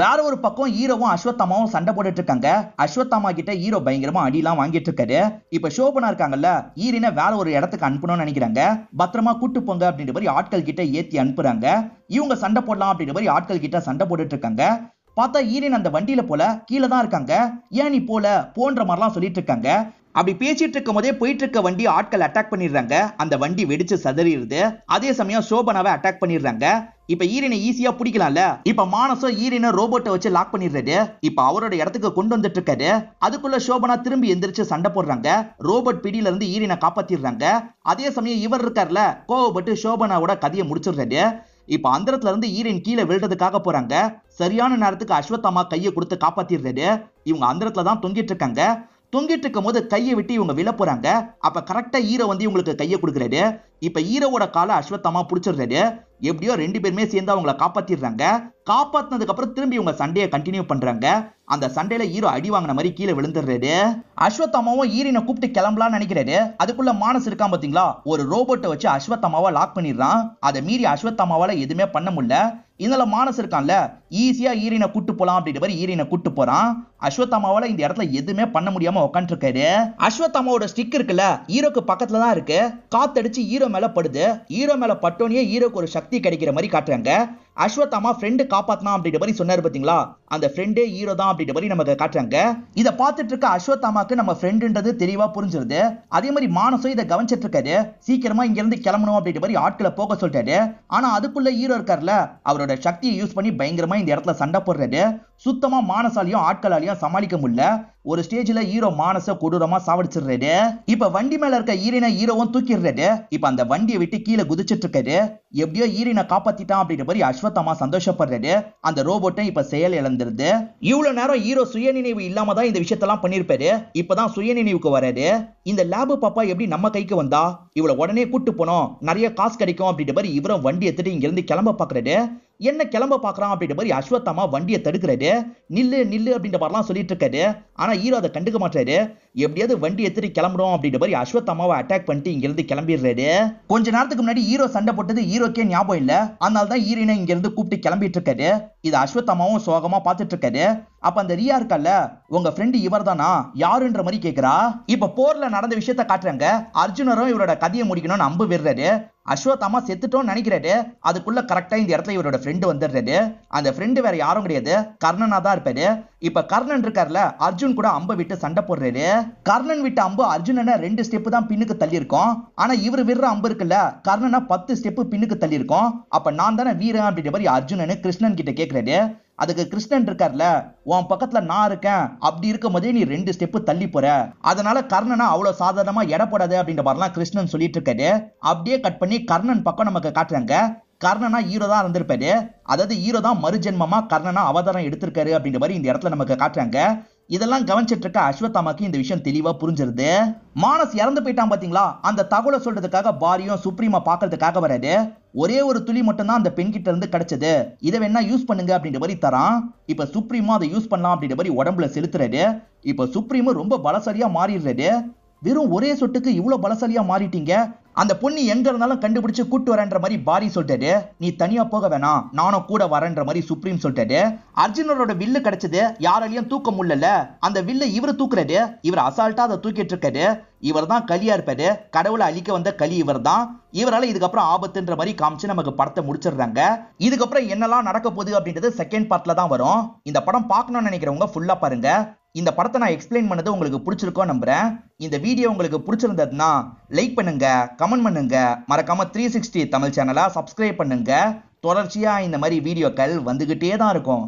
வேற ஒரு பக்கம் ஹீரோவும் அஸ்வத்தமாவும் சண்டை போட்டுட்டு இருக்காங்க அஸ்வத்தமா கிட்ட ஹீரோ பயங்கரமா அடியெல்லாம் வாங்கிட்டு இருக்காரு இப்ப சோபனா இருக்காங்கல்ல ஈரின வேற ஒரு இடத்துக்கு அனுப்பணும்னு நினைக்கிறாங்க பத்திரமா கூட்டு போங்க அப்படின்ற மாதிரி ஆட்கள் கிட்ட ஏத்தி அனுப்புறாங்க இவங்க சண்டை போடலாம் அப்படின்ற மாதிரி ஆட்கள் கிட்ட சண்டை போட்டுட்டு இருக்காங்க பார்த்தா ஈரின் அந்த வண்டியில போல கீழே தான் இருக்காங்க ஏன் நீ போல போன்ற மாதிரிலாம் சொல்லிட்டு இருக்காங்க அப்படி பேசிட்டு இருக்கும் போதே போயிட்டு இருக்க வண்டி ஆட்கள் அட்டாக் பண்ணிடுறாங்க அந்த வண்டி வெடிச்சு சதறிடுது அதே சமயம் சோபனாவை அட்டாக் பண்ணிடுறாங்க இப்ப ஈரனை ஈஸியா பிடிக்கலாம்ல இப்ப மானசம் ஈரனை ரோபோட்டை வச்சு லாக் பண்ணிடுறாரு இப்ப அவரோட இடத்துக்கு கொண்டு வந்துட்டு இருக்காரு அதுக்குள்ள சோபனா திரும்பி எந்திரிச்சு சண்டை போடுறாங்க ரோபோட் பிடியில இருந்து ஈரனை காப்பாத்திடுறாங்க அதே சமயம் இவர் இருக்கார்ல கோவப்பட்டு சோபனாவோட கதையை முடிச்சிடுறாரு இப்ப அந்தரத்துல இருந்து ஈரன் கீழே விழுறதுக்காக போறாங்க சரியான நேரத்துக்கு அஸ்வத்தாமா கையை கொடுத்து காப்பாத்திடுறது இவங்க அந்தரத்துல தான் தொங்கிட்டு இருக்காங்க தொங்கிட்டு இருக்கும் போது கையை விட்டு இவங்க விழ போறாங்க அப்ப கரெக்டா ஈரோ வந்து இவங்களுக்கு கையை கொடுக்குறாரு இப்ப ஈரோட காலை அஸ்வத்தமா பிடிச்சிடுறாரு எப்படியோ ரெண்டு பேருமே சேர்ந்து அவங்களை காப்பாத்திடுறாங்க காப்பாத்தினதுக்கு அப்புறம் திரும்பி இவங்க சண்டையை கண்டினியூ பண்றாங்க அந்த சண்டையில ஈரோ அடி வாங்கின மாதிரி கீழே விழுந்துடுறாரு அஸ்வத்தமாவும் ஈரினை கூப்பிட்டு கிளம்பலாம்னு நினைக்கிறாரு அதுக்குள்ள மானஸ் இருக்கான் பாத்தீங்களா ஒரு ரோபோட்டை வச்சு அஸ்வத்தமாவா லாக் பண்ணிடுறான் அதை மீறி அஸ்வத்தமாவால எதுவுமே பண்ண முடியல இதனால மானஸ் இருக்கான்ல ஈஸியா ஈரினை கூட்டு போலாம் அப்படின்ற மாதிரி ஈரினை கூட்டு அஸ்வத் அம்மாவோட இந்த இடத்துல எதுவுமே பண்ண முடியாம உட்காந்துருக்காரு அஸ்வத்தாமாவோட ஸ்டிக் இருக்குல்ல ஹீரோக்கு பக்கத்துல தான் இருக்கு காத்தடிச்சு ஹீரோ மேல படுது ஹீரோ மேல பட்டோனியே ஹீரோக்கு ஒரு சக்தி கிடைக்கிற மாதிரி காட்டுறாங்க அஸ்வத்தாமா ஃப்ரெண்டு காப்பாத்தனா அப்படின்ற மாதிரி சொன்னார் பார்த்தீங்களா அந்த ஃப்ரெண்டே ஹீரோ தான் அப்படின்ற மாதிரி நமக்கு காட்டுறாங்க இதை பார்த்துட்டு இருக்க அஸ்வத்தாமாக்கு நம்ம ஃப்ரெண்டுன்றது தெளிவா புரிஞ்சிருது அதே மாதிரி மானசம் இதை கவனிச்சிட்டு இருக்காரு சீக்கிரமா இங்க இருந்து கிளம்பணும் அப்படின்ற மாதிரி ஆட்களை போக சொல்லிட்டாரு ஆனா அதுக்குள்ள ஹீரோ இருக்கார்ல அவரோட சக்தியை யூஸ் பண்ணி பயங்கரமா இந்த இடத்துல சண்டை போடுறாரு சுத்தமா மானசாலையும் ஆட்களாலையும் சமாளிக்க முடியல ஒரு ஸ்டேஜ்ல ஹீரோ மானச கொடூரமா சாவடிச்சிடுறாரு இப்ப வண்டி மேல இருக்க ஈரினை ஹீரோவும் தூக்கிடுறாரு இப்ப அந்த வண்டியை விட்டு கீழே குதிச்சிட்டு இருக்காரு எப்படியோ ஈரினை காப்பாத்திட்டான் அப்படின்ற மாதிரி அஸ்வத்தமா சந்தோஷப்படுறாரு அந்த ரோபோட்டை இப்ப செயல் இழந்துருது இவ்வளவு நேரம் ஹீரோ சுயநினைவு இல்லாம தான் இந்த விஷயத்தெல்லாம் பண்ணிருப்பாரு இப்பதான் சுயநினைவுக்கு வராரு இந்த லேபு பாப்பா எப்படி நம்ம கைக்கு வந்தா இவளை உடனே கூட்டு போனோம் நிறைய காசு கிடைக்கும் அப்படின்ற மாதிரி இவரும் வண்டி எடுத்துட்டு இங்க இருந்து கிளம்ப பாக்குறாரு என்ன கிளம்ப பார்க்குறான் அப்படின்ற மாதிரி அஸ்வத்தாமா வண்டியை தடுக்கிறாரு நில்லு நில்லு அப்படின்ற மாதிரிலாம் சொல்லிட்டு இருக்காரு ஆனால் ஹீரோ அதை கண்டுக்க மாட்டாரு எப்படியாவது வண்டி எத்திரி கிளம்புறோம் அப்படின்ற மாதிரி அஸ்வத்தாமாவை அட்டாக் பண்ணிட்டு இங்கிருந்து கிளம்பிடுறாரு கொஞ்ச நேரத்துக்கு முன்னாடி ஹீரோ சண்டை போட்டது ஹீரோக்கே ஞாபகம் இல்லை அதனால தான் ஹீரோயினை இங்கிருந்து கூப்பிட்டு கிளம்பிட்டு இருக்காரு இது அஸ்வத்தாமாவும் சோகமாக பார்த்துட்டு இருக்காரு அப்ப அந்த ரியா இருக்கல்ல உங்க ஃப்ரெண்டு இவர் தானா யாருன்ற மாதிரி கேக்குறா இப்ப போர்ல நடந்த விஷயத்த காட்டுறாங்க அர்ஜுனரும் இவரோட கதையை முடிக்கணும்னு அம்பு விடுறாரு அஸ்வத்தாமா செத்துட்டோம்னு நினைக்கிறாரு அதுக்குள்ள கரெக்டா இந்த இடத்துல இவரோட ஃப்ரெண்டு வந்துடுறாரு அந்த ஃப்ரெண்டு வேற யாரும் கிடையாது கர்ணனா தான் இருப்பாரு இப்ப கர்ணன் இருக்கார்ல அர்ஜுன் கூட அம்பை விட்டு சண்டை போடுறாரு கர்ணன் விட்ட அம்பு அர்ஜுனனை ரெண்டு ஸ்டெப்பு தான் பின்னுக்கு தள்ளி இருக்கும் ஆனா இவர் விடுற அம்பு இருக்குல்ல கர்ணனா பத்து ஸ்டெப்பு பின்னுக்கு தள்ளி இருக்கும் அப்ப நான் தானே வீரன் அப்படின்ற மாதிரி அர்ஜுனனு கிருஷ்ணன் கிட்ட கேட்கிறாரு அதுக்கு கிருஷ்ணன் இருக்கார்ல உன் பக்கத்துல நான் இருக்கேன் அப்படி இருக்கும் போதே நீ ரெண்டு ஸ்டெப்பு தள்ளி போற அதனால கர்ணனா அவ்வளவு சாதாரணமா எடப்படாது அப்படின்ற மாதிரிலாம் கிருஷ்ணன் சொல்லிட்டு இருக்காரு அப்படியே கட் பண்ணி கர்ணன் பக்கம் நமக்கு காட்டுறாங்க கர்ணனா ஹீரோ தான் இருந்திருப்பாரு அதாவது ஹீரோ தான் மறுஜென்மமா கர்ணனா அவதாரம் எடுத்திருக்காரு அப்படின்ற மாதிரி இந்த இடத்துல நமக்கு காட்டுறாங்க இதெல்லாம் கவனிச்சிட்டு இருக்க அஸ்வத்தாமாக்கு இந்த விஷயம் தெளிவா புரிஞ்சிருது மானஸ் இறந்து போயிட்டான் பாத்தீங்களா அந்த தகவலை சொல்றதுக்காக பாரியும் சுப்ரீமா பாக்குறதுக்காக வராது ஒரே ஒரு துளி மட்டும் தான் அந்த பெண்கிட்ட இருந்து கிடைச்சது இதை வேணா யூஸ் பண்ணுங்க அப்படின்ற மாதிரி தரான் இப்ப சுப்ரீமா அதை யூஸ் பண்ணலாம் அப்படின்ற மாதிரி உடம்புல செலுத்துறாரு இப்ப சுப்ரீமும் ரொம்ப பலசாலியா மாறிடுறாரு வெறும் ஒரே சொட்டுக்கு இவ்வளவு பலசாலியா மாறிட்டீங்க அந்த பொண்ணு எங்க இருந்தாலும் கண்டுபிடிச்சு கூட்டு வரன்ற மாதிரி பாரி சொல்லிட்டாரு நீ தனியா போக வேணாம் நானும் கூட வரன்ற மாதிரி சுப்ரீம் சொல்லிட்டாரு அர்ஜுனோட வில்லு கிடைச்சது யாராலையும் தூக்க முடியல அந்த வில்லு இவர் தூக்குறாரு இவர் அசால்ட்டா அதை தூக்கிட்டு இருக்காரு இவர் தான் கலியா இருப்பாரு கடவுளை அழிக்க வந்த கலி இவர் தான் இவரால் இதுக்கப்புறம் ஆபத்துன்ற மாதிரி காமிச்சு நமக்கு படத்தை முடிச்சிடுறாங்க இதுக்கப்புறம் என்னெல்லாம் நடக்க போகுது அப்படின்றது செகண்ட் பார்ட்ல தான் வரும் இந்த படம் பார்க்கணும்னு நினைக்கிறவங்க ஃபுல்லா பாருங்க இந்த படத்தை நான் எக்ஸ்பிளைன் பண்ணது உங்களுக்கு பிடிச்சிருக்கோ நம்புறேன் இந்த வீடியோ உங்களுக்கு பிடிச்சிருந்ததுன்னா லைக் பண்ணுங்க கமெண்ட் பண்ணுங்க மறக்காம த்ரீ சிக்ஸ்டி தமிழ் சேனலை சப்ஸ்கிரைப் பண்ணுங்க தொடர்ச்சியாக இந்த மாதிரி வீடியோக்கள் வந்துக்கிட்டே தான் இருக்கும்